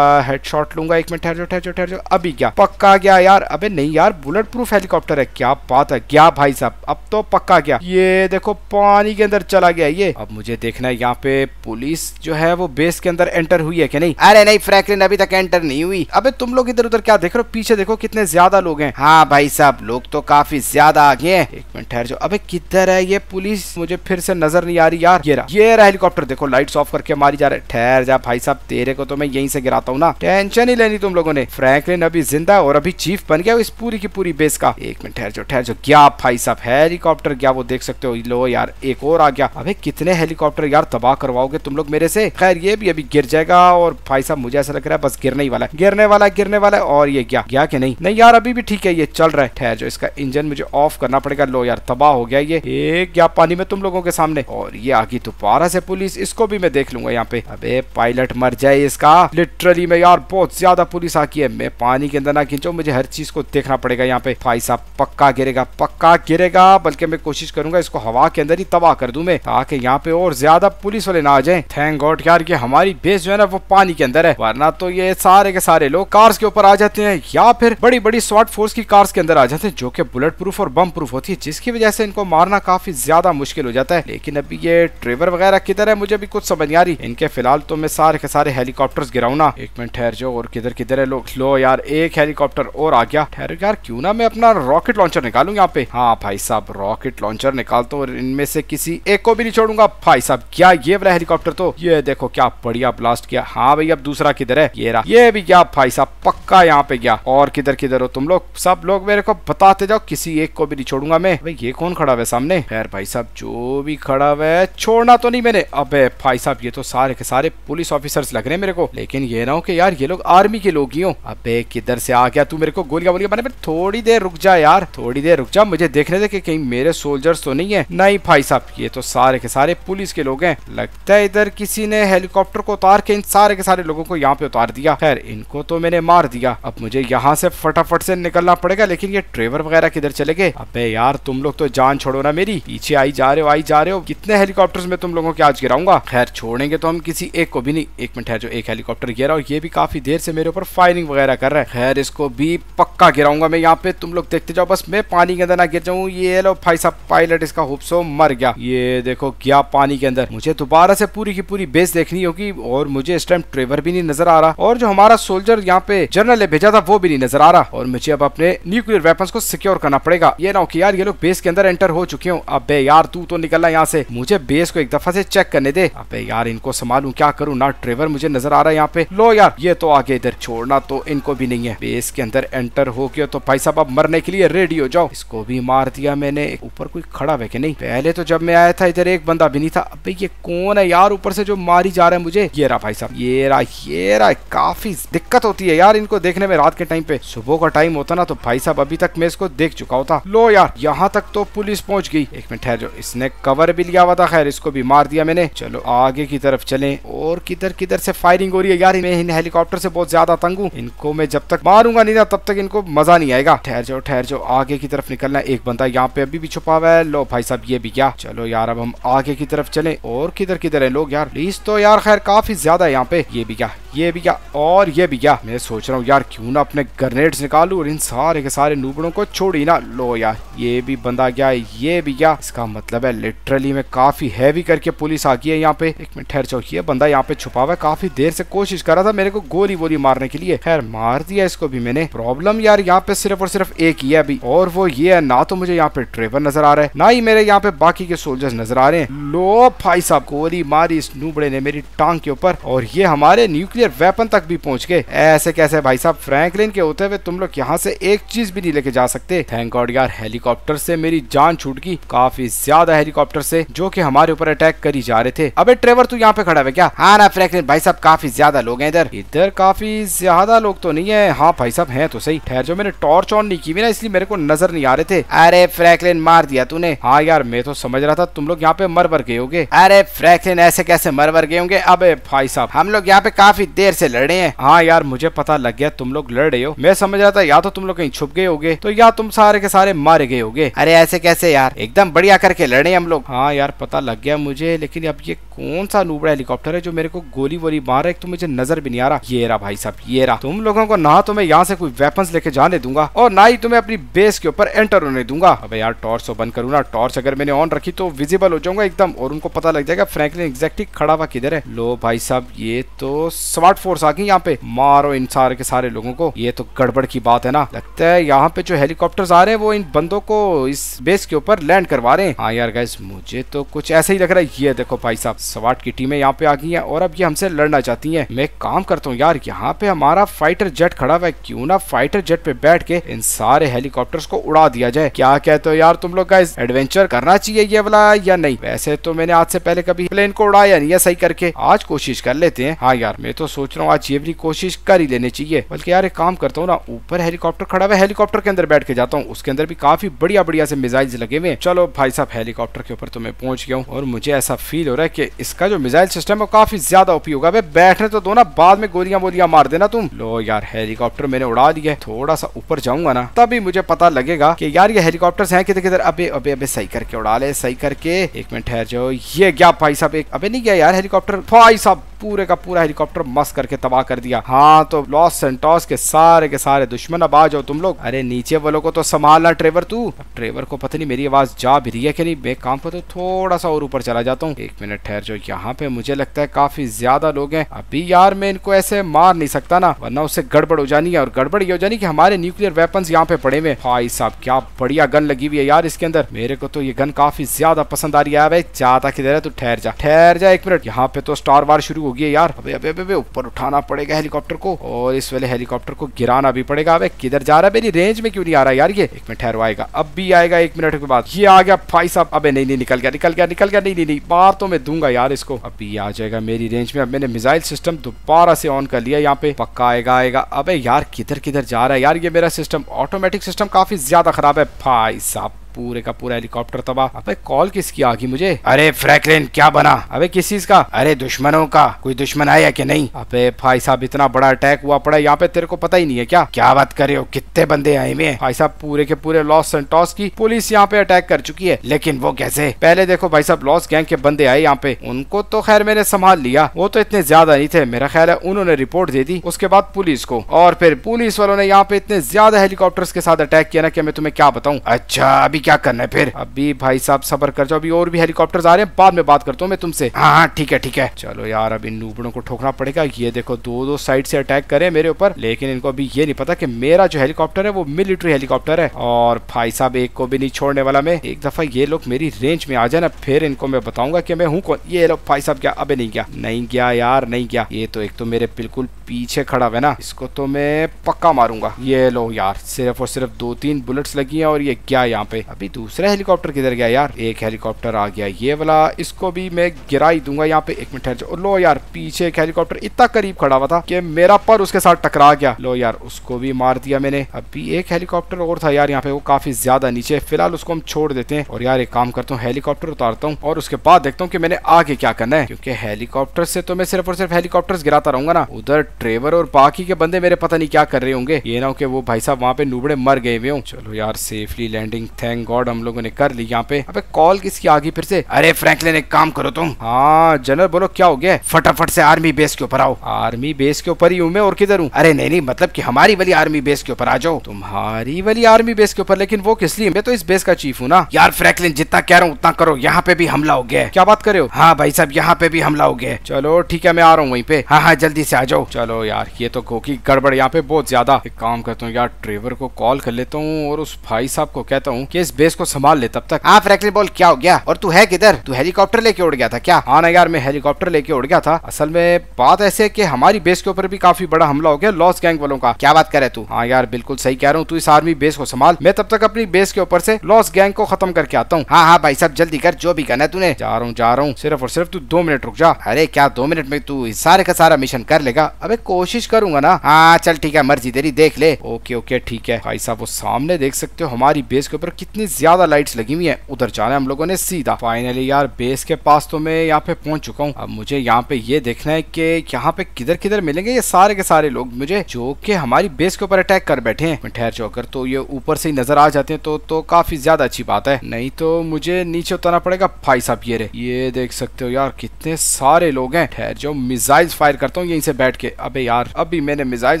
हेडशॉट लूंगा एक मिनट ठहर जाओ ठहर जाओ ठहर जाओ अभी क्या पक्का गया यार अबे नहीं यार बुलेट प्रूफ हेलीकॉप्टर है क्या बात है क्या भाई साहब अब तो पक्का गया ये देखो पानी के अंदर चला गया ये अब मुझे देखना है यहाँ पे पुलिस जो है वो बेस के अंदर एंटर हुई है क्या नहीं अरे नहीं फ्रैंकलिन अभी तक एंटर नहीं हुई अबे तुम लोग इधर उधर क्या देख रहे हो पीछे देखो कितने ज्यादा लोग हैं हाँ भाई साहब लोग तो काफी ज्यादा आ गए एक मिनट ठहर जाओ अबे किधर है ये पुलिस मुझे फिर से नजर नहीं आ रही यार ये रहा ये रहा हेलीकॉप्टर देखो देखो लाइट्स ऑफ करके मारी जा रहे ठहर जा भाई साहब तेरे को तो मैं यहीं से गिराता हूँ ना टेंशन ही लेनी तुम लोगों ने फ्रैंकलिन अभी जिंदा और अभी चीफ बन गया इस पूरी की पूरी बेस का एक मिनट ठहर जो ठहर जो क्या भाई साहब हेलीकॉप्टर क्या वो देख सकते हो लो यार एक और आ गया अभी कितने हेलीकॉप्टर यार तबाह करवाओगे तुम लोग मेरे से खैर ये भी अभी गिर जाएगा और भाई साहब मुझे ऐसा लग रहा है बस गिरने ही वाला है गिरने वाला है गिरने वाला है और ये क्या क्या के नहीं नहीं यार अभी भी ठीक है ये चल रहा है ठहर जो इसका इंजन मुझे ऑफ करना पड़ेगा लो यार तबाह हो गया ये एक गया पानी में तुम लोगों के सामने और ये आगे दोबारा से पुलिस इस इसको भी मैं देख लूंगा यहाँ पे अबे पायलट मर जाए इसका लिटरली मैं यार बहुत ज्यादा पुलिस आकी है मैं पानी के अंदर ना खींचो मुझे हर चीज को देखना पड़ेगा यहाँ पे भाई साहब पक्का गिरेगा पक्का गिरेगा बल्कि मैं कोशिश करूंगा इसको हवा के अंदर ही तबाह कर दू मैं ताकि यहाँ पे और ज्यादा पुलिस वाले ना आ जाए थैंक गॉड यार की हमारी बेस जो है ना वो पानी के अंदर है वरना तो ये सारे के सारे लोग कार्स के ऊपर आ जाते हैं या फिर बड़ी बड़ी स्वाट फोर्स की कार्स के अंदर आ जाते हैं जो की बुलेट प्रूफ और बम प्रूफ होती है जिसकी वजह से इनको मारना काफी ज्यादा मुश्किल हो जाता है लेकिन अभी ये ट्रेवर वगैरह किधर है मुझे मुझे भी कुछ समझ नहीं आ रही इनके फिलहाल तो मैं सारे के सारे हेलीकॉप्टर गिराऊ ना एक मिनट ठहर जाओ और किधर किधर है लोग लो यार एक हेलीकॉप्टर और आ गया ठहर यार क्यों ना मैं अपना रॉकेट लॉन्चर निकालू यहाँ पे हाँ भाई साहब रॉकेट लॉन्चर निकालता हूँ और इनमें से किसी एक को भी नहीं छोड़ूंगा भाई साहब क्या ये बड़ा हेलीकॉप्टर तो ये देखो क्या बढ़िया ब्लास्ट किया हाँ भाई अब दूसरा किधर है ये रहा ये भी क्या भाई साहब पक्का यहाँ पे गया और किधर किधर हो तुम लोग सब लोग मेरे को बताते जाओ किसी एक को भी नहीं छोड़ूंगा मैं भाई ये कौन खड़ा हुआ सामने खैर भाई साहब जो भी खड़ा हुआ है छोड़ना तो नहीं मैंने अब है भाई साहब ये तो सारे के सारे पुलिस ऑफिसर्स लग रहे हैं मेरे को लेकिन ये ना हो कि यार ये लोग आर्मी के लोग ही हो अबे किधर से आ गया तू मेरे को गोलियां बोलिया मैंने थोड़ी देर रुक जा यार थोड़ी देर रुक जा मुझे देखने दे कि कहीं मेरे सोल्जर्स तो नहीं है नहीं भाई साहब ये तो सारे के सारे पुलिस के लोग हैं लगता है इधर किसी ने हेलीकॉप्टर को उतार के इन सारे के सारे लोगों को यहाँ पे उतार दिया खैर इनको तो मैंने मार दिया अब मुझे यहाँ से फटाफट से निकलना पड़ेगा लेकिन ये ड्राइवर वगैरह किधर चले गए अबे यार तुम लोग तो जान छोड़ो ना मेरी पीछे आई जा रहे हो आई जा रहे हो कितने हेलीकॉप्टर में तुम लोगों के आज गिराऊंगा होगा खैर छोड़ेंगे तो हम किसी एक को भी नहीं एक मिनट है जो एक हेलीकॉप्टर गिरा और ये भी काफी देर से मेरे ऊपर फायरिंग वगैरह कर रहा है खैर इसको भी पक पक्का गिराऊंगा मैं यहाँ पे तुम लोग देखते जाओ बस मैं पानी के अंदर ना गिर जाऊँ ये लो भाई साहब पायलट इसका होप्सो मर गया ये देखो क्या पानी के अंदर मुझे दोबारा से पूरी की पूरी बेस देखनी होगी और मुझे इस टाइम ट्रेवर भी नहीं नजर आ रहा और जो हमारा सोल्जर यहाँ पे जनरल ने भेजा था वो भी नहीं नजर आ रहा और मुझे अब अपने न्यूक्लियर वेपन को सिक्योर करना पड़ेगा ये ना कि यार ये लोग बेस के अंदर एंटर हो चुके हो अब यार तू तो निकलना यहाँ से मुझे बेस को एक दफा से चेक करने दे अब यार इनको संभालू क्या करूँ ना ट्रेवर मुझे नजर आ रहा है यहाँ पे लो यार ये तो आगे इधर छोड़ना तो इनको भी नहीं है बेस के अंदर एंटर अगर हो गया तो भाई साहब अब मरने के लिए रेडी हो जाओ इसको भी मार दिया मैंने ऊपर कोई खड़ा हुआ नहीं पहले तो जब मैं आया था इधर एक बंदा भी नहीं था अब ये कौन है यार ऊपर से जो मारी जा रहा है मुझे ये रहा भाई साहब ये रहा ये रहा काफी दिक्कत होती है यार इनको देखने में रात के टाइम पे सुबह का टाइम होता ना तो भाई साहब अभी तक मैं इसको देख चुका होता लो यार यहाँ तक तो पुलिस पहुंच गई एक मिनट ठहर इसने कवर भी लिया हुआ था खैर इसको भी मार दिया मैंने चलो आगे की तरफ चले और किधर किधर से फायरिंग हो रही है यार मैं इन हेलीकॉप्टर से बहुत ज्यादा तंग हूँ इनको मैं जब तक मारूंगा नहीं था तब तक इनको को मजा नहीं आएगा ठहर जाओ ठहर जाओ आगे की तरफ निकलना एक बंदा यहाँ पे अभी भी छुपा हुआ है लो भाई साहब ये भी क्या चलो यार अब हम आगे की तरफ चले और किधर किधर है लोग यार प्लीज तो यार खैर काफी ज्यादा है यहाँ पे ये भी क्या ये भी क्या और ये भी क्या मैं सोच रहा हूँ यार क्यों ना अपने ग्रनेड्स निकालू और इन सारे के सारे नूबड़ों को छोड़ी ना लो यार ये भी बंदा गया ये भी क्या इसका मतलब है लिटरली में काफी हैवी करके पुलिस आ गई है यहाँ पे एक मिनट ठहर चौकी है बंदा यहाँ पे छुपा हुआ है काफी देर से कोशिश कर रहा था मेरे को गोली वोली मारने के लिए खैर मार दिया इसको भी मैंने प्रॉब्लम यार यहाँ पे सिर्फ और सिर्फ एक ही है अभी और वो ये है ना तो मुझे यहाँ पे ट्रेवर नजर आ रहा है ना ही मेरे यहाँ पे बाकी के सोल्जर्स नजर आ रहे हैं लो भाई साहब गोली मारी इस नूबड़े ने मेरी टांग के ऊपर और ये हमारे न्यूक्लियर न्यूक्लियर वेपन तक भी पहुंच गए ऐसे कैसे भाई साहब फ्रैंकलिन के होते हुए तुम लोग यहाँ से एक चीज भी नहीं लेके जा सकते थैंक गॉड यार हेलीकॉप्टर से मेरी जान छूट गई काफी ज्यादा हेलीकॉप्टर से जो कि हमारे ऊपर अटैक करी जा रहे थे अबे ट्रेवर तू यहाँ पे खड़ा है क्या हाँ ना फ्रैंकलिन भाई साहब काफी ज्यादा लोग हैं इधर इधर काफी ज्यादा लोग तो नहीं है हाँ भाई साहब है तो सही ठहर जो मैंने टॉर्च ऑन नहीं की हुई ना इसलिए मेरे को नजर नहीं आ रहे थे अरे फ्रैंकलिन मार दिया तूने हाँ यार मैं तो समझ रहा था तुम लोग यहाँ पे मर मर गए होगे अरे फ्रैंकलिन ऐसे कैसे मर मर गए होंगे अबे भाई साहब हम लोग यहाँ पे काफी देर से लड़ रहे हैं हाँ यार मुझे पता लग गया तुम लोग लड़ रहे हो मैं समझ रहा था या तो तुम लोग कहीं छुप गए होगे तो या तुम सारे के सारे मार गए होगे अरे ऐसे कैसे यार एकदम बढ़िया करके लड़े हम लोग हाँ यार पता लग गया मुझे लेकिन अब ये कौन सा नूबड़ा हेलीकॉप्टर है जो मेरे को गोली वोली मार रहा है तो मुझे नजर भी नहीं आ रहा ये रहा भाई साहब ये रहा तुम लोगों को ना तो मैं यहाँ से कोई वेपन लेके जाने दूंगा और ना ही तुम्हें अपनी बेस के ऊपर एंटर होने दूंगा अब यार टॉर्च तो बंद करू ना टॉर्च अगर मैंने ऑन रखी तो विजिबल हो जाऊंगा एकदम और उनको पता लग जाएगा फ्रेंकली एग्जैक्टली खड़ा हुआ किधर है लो भाई साहब ये तो स्वाट फोर्स आ गई यहाँ पे मारो इन सारे के सारे लोगों को ये तो गड़बड़ की बात है ना लगता है यहाँ पे जो हेलीकॉप्टर आ रहे हैं वो इन बंदों को इस बेस के ऊपर लैंड करवा रहे हैं हाँ यार गैस मुझे तो कुछ ऐसा ही लग रहा है ये देखो भाई साहब स्वाट की टीमें यहाँ पे आ गई है और अब ये हमसे लड़ना चाहती है मैं काम करता हूँ यार यहाँ पे हमारा फाइटर जेट खड़ा हुआ है क्यूँ ना फाइटर जेट पे बैठ के इन सारे हेलीकॉप्टर को उड़ा दिया जाए क्या कहते हो तो यार तुम लोग गैस एडवेंचर करना चाहिए ये वाला या नहीं वैसे तो मैंने आज से पहले कभी प्लेन को उड़ाया नहीं है सही करके आज कोशिश कर लेते हैं हाँ यार मैं तो तो सोच रहा हूँ आज ये वाली कोशिश कर ही लेनी चाहिए बल्कि यार एक काम करता हूँ ना ऊपर हेलीकॉप्टर खड़ा हुआ हेलीकॉप्टर के अंदर बैठ के जाता हूँ उसके अंदर भी काफी बढ़िया बढ़िया से मिजाइल लगे हुए चलो भाई साहब हेलीकॉप्टर के ऊपर तो मैं पहुंच गया हूँ और मुझे ऐसा फील हो रहा है की इसका जो मिजाइल सिस्टम है काफी ज्यादा उपयोग है बैठने तो दो ना बाद में गोलियां वोलियां मार देना तुम लो यार हेलीकॉप्टर मैंने उड़ा दिया थोड़ा सा ऊपर जाऊंगा ना तभी मुझे पता लगेगा की यार ये हेलीकॉप्टर है कितने किधर अबे अबे अबे सही करके उड़ा ले सही करके एक मिनट ठहर जाओ ये गया भाई साहब एक अबे नहीं गया यार हेलीकॉप्टर भाई साहब पूरे का पूरा हेलीकॉप्टर मस्त करके तबाह कर दिया हाँ तो लॉस सेंटोस के सारे के सारे दुश्मन अब आ जाओ तुम लोग अरे नीचे वालों को तो संभालना ट्रेवर तू ट्रेवर को पता नहीं मेरी आवाज जा भी रही है कि नहीं मैं काम करता तो थोड़ा सा और ऊपर चला जाता हूँ एक मिनट ठहर जो यहाँ पे मुझे लगता है काफी ज्यादा लोग हैं अभी यार मैं इनको ऐसे मार नहीं सकता ना वरना उससे गड़बड़ हो जानी है और गड़बड़ ये हो जानी की हमारे न्यूक्लियर वेपन यहाँ पे पड़े हुए भाई साहब क्या बढ़िया गन लगी हुई है यार इसके अंदर मेरे को तो ये गन काफी ज्यादा पसंद आ रही है भाई चाहता किधर है तू ठहर जा ठहर जा एक मिनट यहाँ पे तो स्टार वार शुरू है यार अबे अबे, अबे ऊपर उठाना पड़ेगा हेलीकॉप्टर को और इस वाले हेलीकॉप्टर को गिराना भी पड़ेगा अब किधर जा रहा है मेरी रेंज में क्यों नहीं आ रहा यार ये एक मिनट ठहरवाएगा अब भी आएगा एक मिनट के बाद ये आ गया भाई साहब अबे नहीं नहीं निकल गया निकल गया निकल गया नहीं नहीं नहीं बार तो मैं दूंगा यार इसको अभी आ जाएगा मेरी रेंज में अब मैंने मिसाइल सिस्टम दोबारा से ऑन कर लिया यहाँ पे पक्का आएगा आएगा अबे यार किधर किधर जा रहा है यार ये मेरा सिस्टम ऑटोमेटिक सिस्टम काफी ज्यादा खराब है भाई साहब पूरे का पूरा हेलीकॉप्टर तबाह अबे कॉल किसकी आ गई मुझे अरे फ्रैकलिन क्या बना अबे किस चीज का अरे दुश्मनों का कोई दुश्मन आया कि नहीं अबे भाई साहब इतना बड़ा अटैक हुआ पड़ा यहाँ पे तेरे को पता ही नहीं है क्या क्या बात कर रहे हो कितने बंदे आए हुए भाई साहब पूरे के पूरे लॉस एंड टॉस की पुलिस यहाँ पे अटैक कर चुकी है लेकिन वो कैसे पहले देखो भाई साहब लॉस गैंग के बंदे आए यहाँ पे उनको तो खैर मैंने संभाल लिया वो तो इतने ज्यादा नहीं थे मेरा ख्याल है उन्होंने रिपोर्ट दे दी उसके बाद पुलिस को और फिर पुलिस वालों ने यहाँ पे इतने ज्यादा हेलीकॉप्टर के साथ अटैक किया ना कि मैं तुम्हें क्या बताऊँ अच्छा अभी क्या करना है फिर अभी भाई साहब सबर कर जाओ अभी और भी हेलीकॉप्टर आ रहे हैं बाद में बात करता हूँ मैं तुमसे हाँ, हाँ ठीक है ठीक है चलो यार अभी नूबड़ों को ठोकना पड़ेगा ये देखो दो दो साइड से अटैक करे मेरे ऊपर लेकिन इनको अभी ये नहीं पता की मेरा जो हेलीकॉप्टर है वो मिलिट्री हेलीकॉप्टर है और भाई साहब एक को भी नहीं छोड़ने वाला मैं एक दफा ये लोग मेरी रेंज में आ जाए ना फिर इनको मैं बताऊंगा की मैं हूँ कौन ये लोग भाई साहब क्या अभी नहीं गया नहीं गया यार नहीं गया ये तो एक तो मेरे बिल्कुल पीछे खड़ा है ना इसको तो मैं पक्का मारूंगा ये लो यार सिर्फ और सिर्फ दो तीन बुलेट्स लगी हैं और ये क्या यहाँ पे अभी दूसरा हेलीकॉप्टर किधर गया यार एक हेलीकॉप्टर आ गया ये वाला इसको भी मैं गिरा ही दूंगा यहाँ पे एक मिनट ठहर लो यार पीछे एक हेलीकॉप्टर इतना करीब खड़ा हुआ था कि मेरा पर उसके साथ टकरा गया लो यार उसको भी मार दिया मैंने अभी एक हेलीकॉप्टर और था यार यहाँ पे वो काफी ज्यादा नीचे फिलहाल उसको हम छोड़ देते हैं और यार एक काम करता हूँ हेलीकॉप्टर उतारता हूँ और उसके बाद देखता हूँ की मैंने आगे क्या करना है क्योंकि हेलीकॉप्टर से तो मैं सिर्फ और सिर्फ हेलीकॉप्टर गिराता रहूंगा ना उधर ट्रेवर और बाकी के बंदे मेरे पता नहीं क्या कर रहे होंगे ये ना हो कि वो भाई साहब वहाँ पे नूबड़े मर गए हुए चलो यार सेफली लैंडिंग थैंक गॉड हम लोगों ने कर ली यहाँ पे अबे कॉल किसकी आ गई फिर से अरे फ्रैंकलिन एक काम करो तुम हाँ जनरल बोलो क्या हो गया फटाफट से आर्मी बेस के ऊपर आओ आर्मी बेस के ऊपर ही हूँ मैं और किधर हूँ अरे नहीं नहीं मतलब की हमारी वाली आर्मी बेस के ऊपर आ जाओ तुम्हारी वाली आर्मी बेस के ऊपर लेकिन वो किस लिए मैं तो इस बेस का चीफ हूँ ना यार फ्रैंकलिन जितना कह रहा हूँ उतना करो यहाँ पे भी हमला हो गया क्या बात करो हो हाँ भाई साहब यहाँ पे भी हमला हो गया चलो ठीक है मैं आ रहा हूँ वहीं पे हाँ हाँ जल्दी से आ जाओ चलो यार ये तो कोकी गड़बड़ यहाँ पे बहुत ज्यादा एक काम करता हूँ यार ड्राइवर को कॉल कर लेता हूँ और उस भाई साहब को कहता हूँ कि इस बेस को संभाल ले तब तक हाँ फ्रैंकलिन बॉल क्या हो गया और तू है किधर तू हेलीकॉप्टर लेके उड़ गया था क्या हाँ ना यार मैं हेलीकॉप्टर लेके उड़ गया था असल में बात ऐसे है की हमारी बेस के ऊपर भी काफी बड़ा हमला हो गया लॉस गैंग वालों का क्या बात करे तू हाँ यार बिल्कुल सही कह रहा हूँ तू इस आर्मी बेस को संभाल मैं तब तक अपनी बेस के ऊपर से लॉस गैंग को खत्म करके आता हूँ हाँ हाँ भाई साहब जल्दी कर जो भी करना है तूने जा रहा हूँ जा रहा हूँ सिर्फ और सिर्फ तू दो मिनट रुक जा अरे क्या दो मिनट में तू सारे का सारा मिशन कर लेगा अबे कोशिश करूंगा ना हाँ चल ठीक है मर्जी तेरी देख ले ओके ओके ठीक है भाई साहब वो सामने देख सकते हो हमारी बेस के ऊपर कितनी इतनी ज्यादा लाइट्स लगी हुई है उधर रहे हैं हम लोगों ने सीधा फाइनली यार बेस के पास तो मैं यहाँ पे पहुंच चुका हूँ अब मुझे यहाँ पे ये देखना है कि यहाँ पे किधर किधर मिलेंगे ये सारे के सारे लोग मुझे जो कि हमारी बेस के ऊपर अटैक कर बैठे हैं ठहर चौकर तो ये ऊपर से ही नजर आ जाते हैं तो तो काफी ज्यादा अच्छी बात है नहीं तो मुझे नीचे उतरना पड़ेगा भाई साहब ये रे ये देख सकते हो यार कितने सारे लोग हैं ठहर जो मिसाइल्स फायर करता हूँ यहीं से बैठ के अबे यार अभी मैंने मिसाइल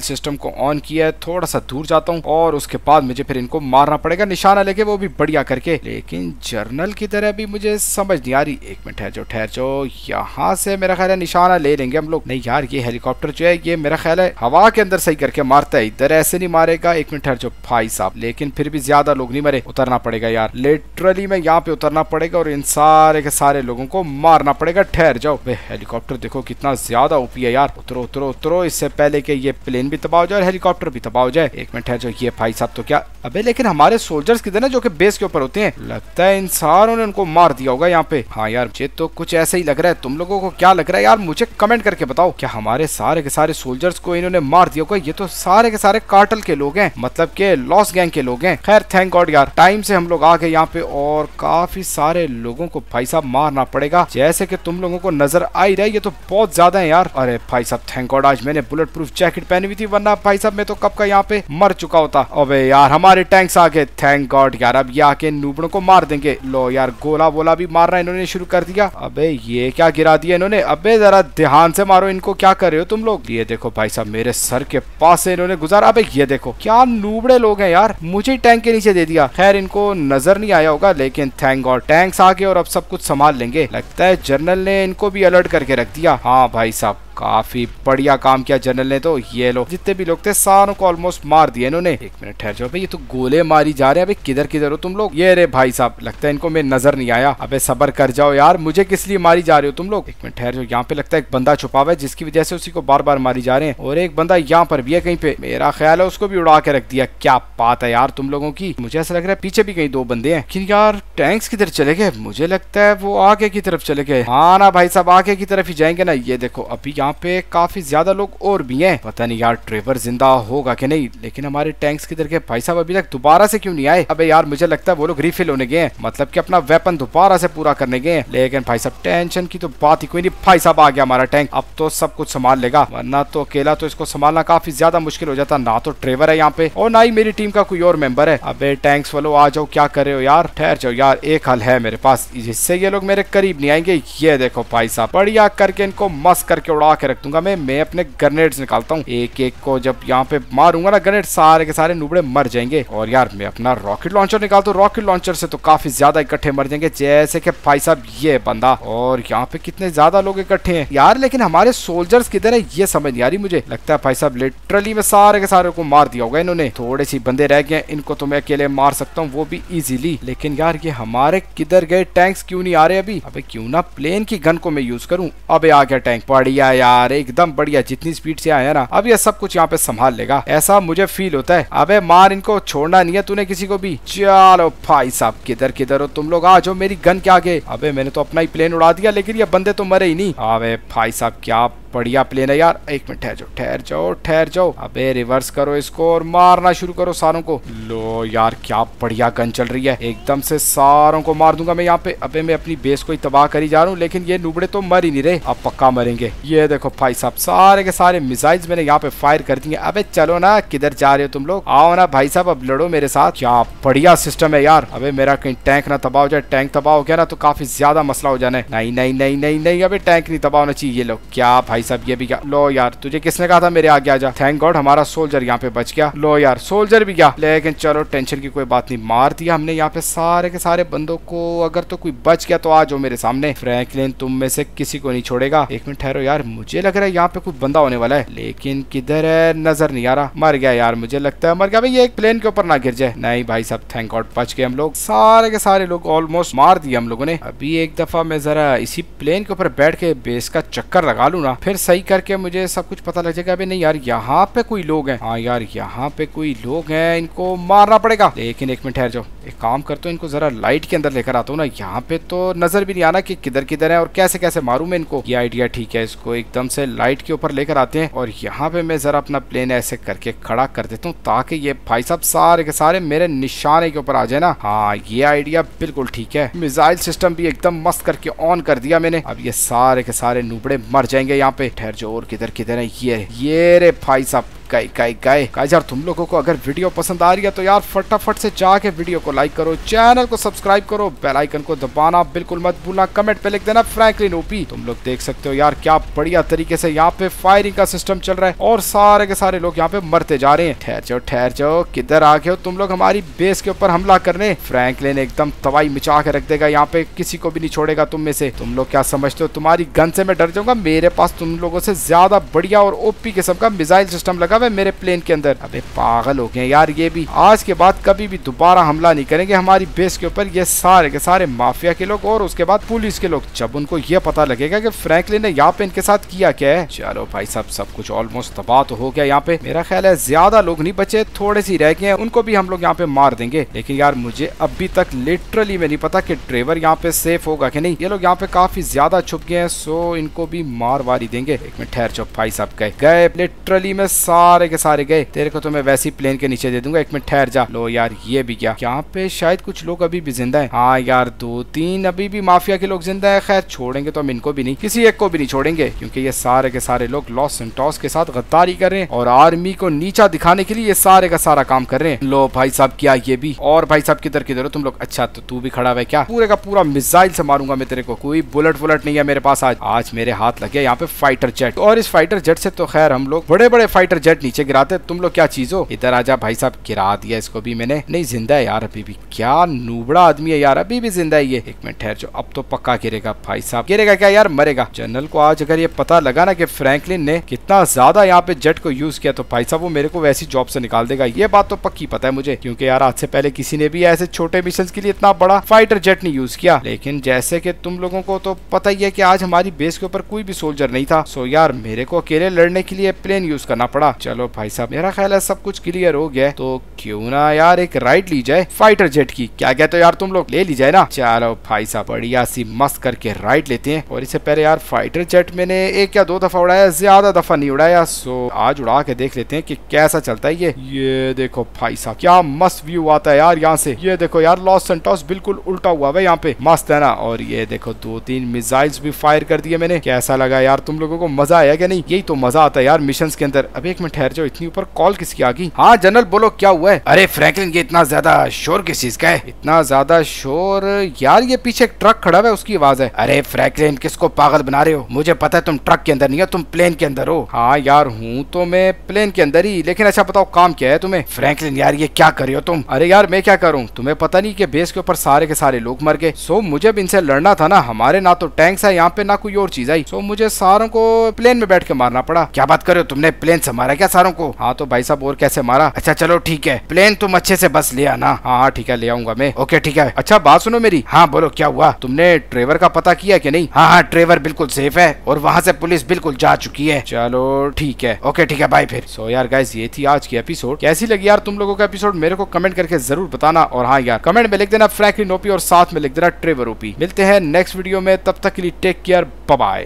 सिस्टम को ऑन किया है थोड़ा सा दूर जाता हूँ और उसके बाद मुझे फिर इनको मारना पड़ेगा निशाना लेके वो भी भी बढ़िया करके लेकिन जर्नल की तरह भी मुझे समझ नहीं आ रही एक मिनट है जो ठहर जो यहाँ से मेरा ख्याल है निशाना ले लेंगे हम लोग नहीं यार ये हेलीकॉप्टर जो है ये मेरा ख्याल है हवा के अंदर सही करके मारता है इधर ऐसे नहीं मारेगा एक मिनट ठहर जो भाई साहब लेकिन फिर भी ज्यादा लोग नहीं मरे उतरना पड़ेगा यार लिटरली में यहाँ पे उतरना पड़ेगा और इन सारे के सारे लोगों को मारना पड़ेगा ठहर जाओ वे हेलीकॉप्टर देखो कितना ज्यादा ओपी है यार उतरो उतरो उतरो इससे पहले के ये प्लेन भी तबाह हो जाए और हेलीकॉप्टर भी तबाह हो जाए एक मिनट ठहर जाओ ये भाई साहब तो क्या अबे लेकिन हमारे सोल्जर्स किधर है जो कि बेस के ऊपर होती है लगता है इंसानों ने उनको मार दिया होगा यहाँ पे हाँ यार मुझे तो कुछ ऐसा ही लग रहा है तुम लोगों को क्या लग रहा है यार मुझे कमेंट करके बताओ क्या हमारे सारे के सारे सोल्जर्स को इन्होंने मार दिया होगा ये तो सारे के सारे कार्टल के लोग हैं मतलब के लॉस गैंग के लोग हैं खैर थैंक गॉड यार टाइम से हम लोग आ गए यहाँ पे और काफी सारे लोगों को भाई साहब मारना पड़ेगा जैसे की तुम लोगों को नजर आई ही रहा है ये तो बहुत ज्यादा है यार अरे भाई साहब थैंक गॉड आज मैंने बुलेट प्रूफ जैकेट पहनी हुई थी वरना भाई साहब मैं तो कब का यहाँ पे मर चुका होता अबे यार हमारे टैंक्स आ गए थैंक गॉड यार अब ये आके नूबड़ों को मार देंगे लो यार गोला वोला भी मारना इन्होंने शुरू कर दिया अबे ये क्या गिरा दिया इन्होंने अबे जरा ध्यान से मारो इनको क्या कर रहे हो तुम लोग ये देखो भाई साहब मेरे सर के पास से इन्होंने गुजारा अबे ये देखो क्या नूबड़े लोग हैं यार मुझे टैंक के नीचे दे दिया खैर इनको नजर नहीं आया होगा लेकिन थैंक गॉड टैंक्स आगे और अब सब कुछ संभाल लेंगे लगता है जनरल ने इनको भी अलर्ट करके रख दिया हाँ भाई साहब काफी बढ़िया काम किया जनरल ने तो ये लो जितने भी लोग थे सारों को ऑलमोस्ट मार दिया इन्होंने एक मिनट ठहर जाओ भाई ये तो गोले मारी जा रहे हैं अभी किधर किधर हो तुम लोग ये रे भाई साहब लगता है इनको मैं नजर नहीं आया अबे सबर कर जाओ यार मुझे किस लिए मारी जा रहे हो तुम लोग एक मिनट ठहर जाओ यहाँ पे लगता है एक बंदा छुपा हुआ है जिसकी वजह से उसी को बार बार मारी जा रहे हैं और एक बंदा यहाँ पर भी है कहीं पे मेरा ख्याल है उसको भी उड़ा के रख दिया क्या बात है यार तुम लोगों की मुझे ऐसा लग रहा है पीछे भी कहीं दो बंदे हैं लेकिन यार टैंक्स किधर चले गए मुझे लगता है वो आगे की तरफ चले गए हाँ ना भाई साहब आगे की तरफ ही जाएंगे ना ये देखो अभी यहाँ यहाँ पे काफी ज्यादा लोग और भी हैं पता नहीं यार ट्रेवर जिंदा होगा कि नहीं लेकिन हमारे टैंक्स किधर के भाई साहब अभी तक दोबारा से क्यों नहीं आए अबे यार मुझे लगता है वो लोग रिफिल होने गए मतलब की अपना वेपन दोबारा से पूरा करने गए लेकिन भाई साहब टेंशन की तो बात ही कोई नहीं भाई साहब आ गया हमारा टैंक अब तो सब कुछ संभाल लेगा वरना तो अकेला तो इसको संभालना काफी ज्यादा मुश्किल हो जाता ना तो ट्रेवर है यहाँ पे और ना ही मेरी टीम का कोई और मेंबर है अब टैंक्स वालों आ जाओ क्या कर रहे हो यार ठहर जाओ यार एक हल है मेरे पास जिससे ये लोग मेरे करीब नहीं आएंगे ये देखो भाई साहब बढ़िया करके इनको मस्त करके उड़ा के रख दूंगा मैं मैं अपने ग्रेनेड्स निकालता हूँ एक एक को जब यहाँ पे मारूंगा ना ग्रेनेड सारे के सारे नुबड़े मर जाएंगे और यार मैं अपना रॉकेट लॉन्चर निकालता हूँ रॉकेट लॉन्चर से तो काफी ज्यादा इकट्ठे मर जाएंगे जैसे की भाई साहब ये बंदा और यहाँ पे कितने ज्यादा लोग इकट्ठे हैं यार लेकिन हमारे सोल्जर्स किधर है ये समझ नहीं आ रही मुझे लगता है भाई साहब लिटरली में सारे के सारे को मार दिया होगा इन्होंने थोड़े सी बंदे रह गए इनको तो मैं अकेले मार सकता हूँ वो भी इजीली लेकिन यार ये हमारे किधर गए टैंक्स क्यों नहीं आ रहे अभी अबे क्यों ना प्लेन की गन को मैं यूज करूँ अबे आ गया टैंक बढ़िया यार यार एकदम बढ़िया जितनी स्पीड से आया ना अब यह सब कुछ यहाँ पे संभाल लेगा ऐसा मुझे फील होता है अबे मार इनको छोड़ना नहीं है तूने किसी को भी चलो भाई साहब किधर किधर हो तुम लोग आ जाओ मेरी गन के आगे अबे मैंने तो अपना ही प्लेन उड़ा दिया लेकिन ये बंदे तो मरे ही नहीं अबे भाई साहब क्या बढ़िया प्लेन है यार एक मिनट ठहर जाओ ठहर जाओ ठहर जाओ अबे रिवर्स करो इसको और मारना शुरू करो सारों को लो यार क्या बढ़िया गन चल रही है एकदम से सारों को मार दूंगा मैं यहाँ पे अबे मैं अपनी बेस को ही तबाह करी जा रहा हूँ लेकिन ये नुबड़े तो मर ही नहीं रहे अब पक्का मरेंगे ये देखो भाई साहब सारे के सारे मिसाइल मैंने यहाँ पे फायर कर दिए अब चलो ना किधर जा रहे हो तुम लोग आओ ना भाई साहब अब लड़ो मेरे साथ क्या बढ़िया सिस्टम है यार अबे मेरा कहीं टैंक ना तबाह हो जाए टैंक तबाह हो गया ना तो काफी ज्यादा मसला हो जाना है नहीं नहीं नहीं नहीं नहीं अभी टैंक नहीं तबाह होना चाहिए ये लोग क्या भाई साहब ये भी गया लो यार तुझे किसने कहा था मेरे आगे आ जा थैंक गॉड हमारा सोल्जर यहाँ पे बच गया लो यार सोल्जर भी गया लेकिन चलो टेंशन की कोई बात नहीं मार दिया हमने यहाँ पे सारे के सारे बंदों को अगर तो कोई बच गया तो आ जाओ मेरे सामने फ्रेंकलिन तुम में से किसी को नहीं छोड़ेगा एक मिनट ठहरो यार मुझे लग रहा है यहाँ पे कोई बंदा होने वाला है लेकिन किधर है नजर नहीं आ रहा मर गया यार मुझे लगता है मर गया भाई ये एक प्लेन के ऊपर ना गिर जाए नहीं भाई साहब थैंक गॉड बच गए हम लोग सारे के सारे लोग ऑलमोस्ट मार दिए हम लोगों ने अभी एक दफा मैं जरा इसी प्लेन के ऊपर बैठ के बेस का चक्कर लगा लू ना फिर फिर सही करके मुझे सब कुछ पता लग जाएगा अभी नहीं यार यहाँ पे कोई लोग हैं हाँ यार यहाँ पे कोई लोग हैं इनको मारना पड़ेगा लेकिन एक मिनट ठहर जाओ एक काम कर तो इनको जरा लाइट के अंदर लेकर आता हूँ ना यहाँ पे तो नजर भी नहीं आना कि किधर किधर है और कैसे कैसे मारू मैं इनको ये आइडिया ठीक है इसको एकदम से लाइट के ऊपर लेकर आते हैं और यहाँ पे मैं जरा अपना प्लेन ऐसे करके खड़ा कर देता हूँ ताकि ये भाई साहब सारे के सारे मेरे निशाने के ऊपर आ जाए ना हाँ ये आइडिया बिल्कुल ठीक है मिसाइल सिस्टम भी एकदम मस्त करके ऑन कर दिया मैंने अब ये सारे के सारे नूबड़े मर जाएंगे यहाँ पे ठहर जो और किधर किधर है ये ये रे भाई साहब गाई गाई गाई गाइस यार तुम लोगों को अगर वीडियो पसंद आ रही है तो यार फटाफट से जाके वीडियो को लाइक करो चैनल को सब्सक्राइब करो बेल आइकन को दबाना बिल्कुल मत भूलना कमेंट पे लिख देना फ्रैंकलिन ओपी तुम लोग देख सकते हो यार क्या बढ़िया तरीके से यहाँ पे फायरिंग का सिस्टम चल रहा है और सारे के सारे लोग यहाँ पे मरते जा रहे हैं ठहर जाओ ठहर जाओ किधर आ गए हो तुम लोग हमारी बेस के ऊपर हमला करने फ्रैंकलिन एकदम तबाही मिचा के रख देगा यहाँ पे किसी को भी नहीं छोड़ेगा तुम में से तुम लोग क्या समझते हो तुम्हारी गन से मैं डर जाऊंगा मेरे पास तुम लोगों से ज्यादा बढ़िया और ओपी किस्म का मिसाइल सिस्टम लगा रखा हुआ है मेरे प्लेन के अंदर अबे पागल हो गए यार ये भी आज के बाद कभी भी दोबारा हमला नहीं करेंगे हमारी बेस के ऊपर ये सारे के सारे माफिया के लोग और उसके बाद पुलिस के लोग जब उनको ये पता लगेगा की फ्रेंकली ने यहाँ पे इनके साथ किया क्या है चलो भाई सब सब कुछ ऑलमोस्ट तबाह तो हो गया यहाँ पे मेरा ख्याल है ज्यादा लोग नहीं बचे थोड़े सी रह गए उनको भी हम लोग यहाँ पे मार देंगे लेकिन यार मुझे अभी तक लिटरली में नहीं पता की ड्राइवर यहाँ पे सेफ होगा की नहीं ये लोग यहाँ पे काफी ज्यादा छुप गए हैं सो इनको भी मार वारी देंगे एक मिनट ठहर चुप भाई साहब गए गए लिटरली में सारे सारे के सारे गए तेरे को तो मैं वैसी प्लेन के नीचे दे दूंगा एक मिनट ठहर जा लो यार ये भी गया यहाँ पे शायद कुछ लोग अभी भी जिंदा है हाँ यार दो तीन अभी भी माफिया के लोग जिंदा है खैर छोड़ेंगे तो हम इनको भी नहीं किसी एक को भी नहीं छोड़ेंगे क्योंकि ये सारे के सारे लोग लॉस टॉस के साथ गद्दारी कर रहे हैं और आर्मी को नीचा दिखाने के लिए ये सारे का सारा काम कर रहे हैं लो भाई साहब क्या ये भी और भाई साहब किधर किधर हो तुम लोग अच्छा तो तू भी खड़ा हुआ क्या पूरे का पूरा मिसाइल से मारूंगा मैं तेरे को कोई बुलेट वुलट नहीं है मेरे पास आज आज मेरे हाथ लगे यहाँ पे फाइटर जेट और इस फाइटर जेट से तो खैर हम लोग बड़े बड़े फाइटर जेट ब्रेड नीचे गिराते तुम लोग क्या चीज हो इधर आजा भाई साहब गिरा दिया इसको भी मैंने नहीं जिंदा है यार अभी भी क्या नूबड़ा आदमी है यार अभी भी जिंदा है ये एक मिनट ठहर जो अब तो पक्का गिरेगा भाई साहब गिरेगा क्या यार मरेगा जनरल को आज अगर ये पता लगा ना कि फ्रैंकलिन ने कितना ज्यादा यहाँ पे जेट को यूज किया तो भाई साहब वो मेरे को वैसी जॉब से निकाल देगा ये बात तो पक्की पता है मुझे क्योंकि यार आज से पहले किसी ने भी ऐसे छोटे मिशन के लिए इतना बड़ा फाइटर जेट नहीं यूज किया लेकिन जैसे कि तुम लोगों को तो पता ही है कि आज हमारी बेस के ऊपर कोई भी सोल्जर नहीं था सो यार मेरे को अकेले लड़ने के लिए प्लेन यूज करना पड़ा चलो भाई साहब मेरा ख्याल है सब कुछ क्लियर हो गया तो क्यों ना यार एक राइड ली जाए फाइटर जेट की क्या कहते हो यार तुम लोग ले ली जाए ना चलो भाई साहब बढ़िया सी मस्त करके राइड लेते हैं और इससे पहले यार फाइटर जेट मैंने एक या दो दफा उड़ाया ज्यादा दफा नहीं उड़ाया सो आज उड़ा के देख लेते हैं की कैसा चलता है ये ये देखो भाई साहब क्या मस्त व्यू आता है यार यहाँ से ये देखो यार लॉस एंड बिल्कुल उल्टा हुआ है यहाँ पे मस्त है ना और ये देखो दो तीन मिसाइल्स भी फायर कर दिए मैंने कैसा लगा यार तुम लोगों को मजा आया क्या नहीं यही तो मजा आता है यार मिशन के अंदर अब एक मिनट ठहर जाओ इतनी ऊपर कॉल किसकी आ गई हाँ जनरल बोलो क्या हुआ है अरे फ्रैंकलिन ये इतना ज्यादा शोर किस चीज का है इतना ज्यादा शोर यार ये पीछे एक ट्रक खड़ा हुआ है उसकी आवाज है अरे फ्रैंकलिन किसको पागल बना रहे हो मुझे पता है तुम ट्रक के अंदर नहीं हो तुम प्लेन के अंदर हो हाँ यार हूँ तो मैं प्लेन के अंदर ही लेकिन अच्छा बताओ काम क्या है तुम्हें फ्रैंकलिन यार ये क्या कर रहे हो तुम अरे यार मैं क्या करूँ तुम्हें पता नहीं की बेस के ऊपर सारे के सारे लोग मर गए सो मुझे अब इनसे लड़ना था ना हमारे ना तो टैंक्स है यहाँ पे ना कोई और चीज आई सो मुझे सारों को प्लेन में बैठ के मारना पड़ा क्या बात कर रहे हो तुमने प्लेन से मारा क्या मारेगा सारों को हाँ तो भाई साहब और कैसे मारा अच्छा चलो ठीक है प्लेन तुम अच्छे से बस ले आना हाँ हाँ ठीक है ले आऊंगा मैं ओके ठीक है अच्छा बात सुनो मेरी हाँ बोलो क्या हुआ तुमने ट्रेवर का पता किया कि नहीं हाँ हाँ ट्रेवर बिल्कुल सेफ है और वहाँ से पुलिस बिल्कुल जा चुकी है चलो ठीक है ओके ठीक है बाई फिर सो यार गाइज ये थी आज की एपिसोड कैसी लगी यार तुम लोगों का एपिसोड मेरे को कमेंट करके जरूर बताना और हाँ यार कमेंट में लिख देना फ्रैंकलिन ओपी और साथ में लिख देना ट्रेवर ओपी मिलते हैं नेक्स्ट वीडियो में तब तक के लिए टेक केयर बाय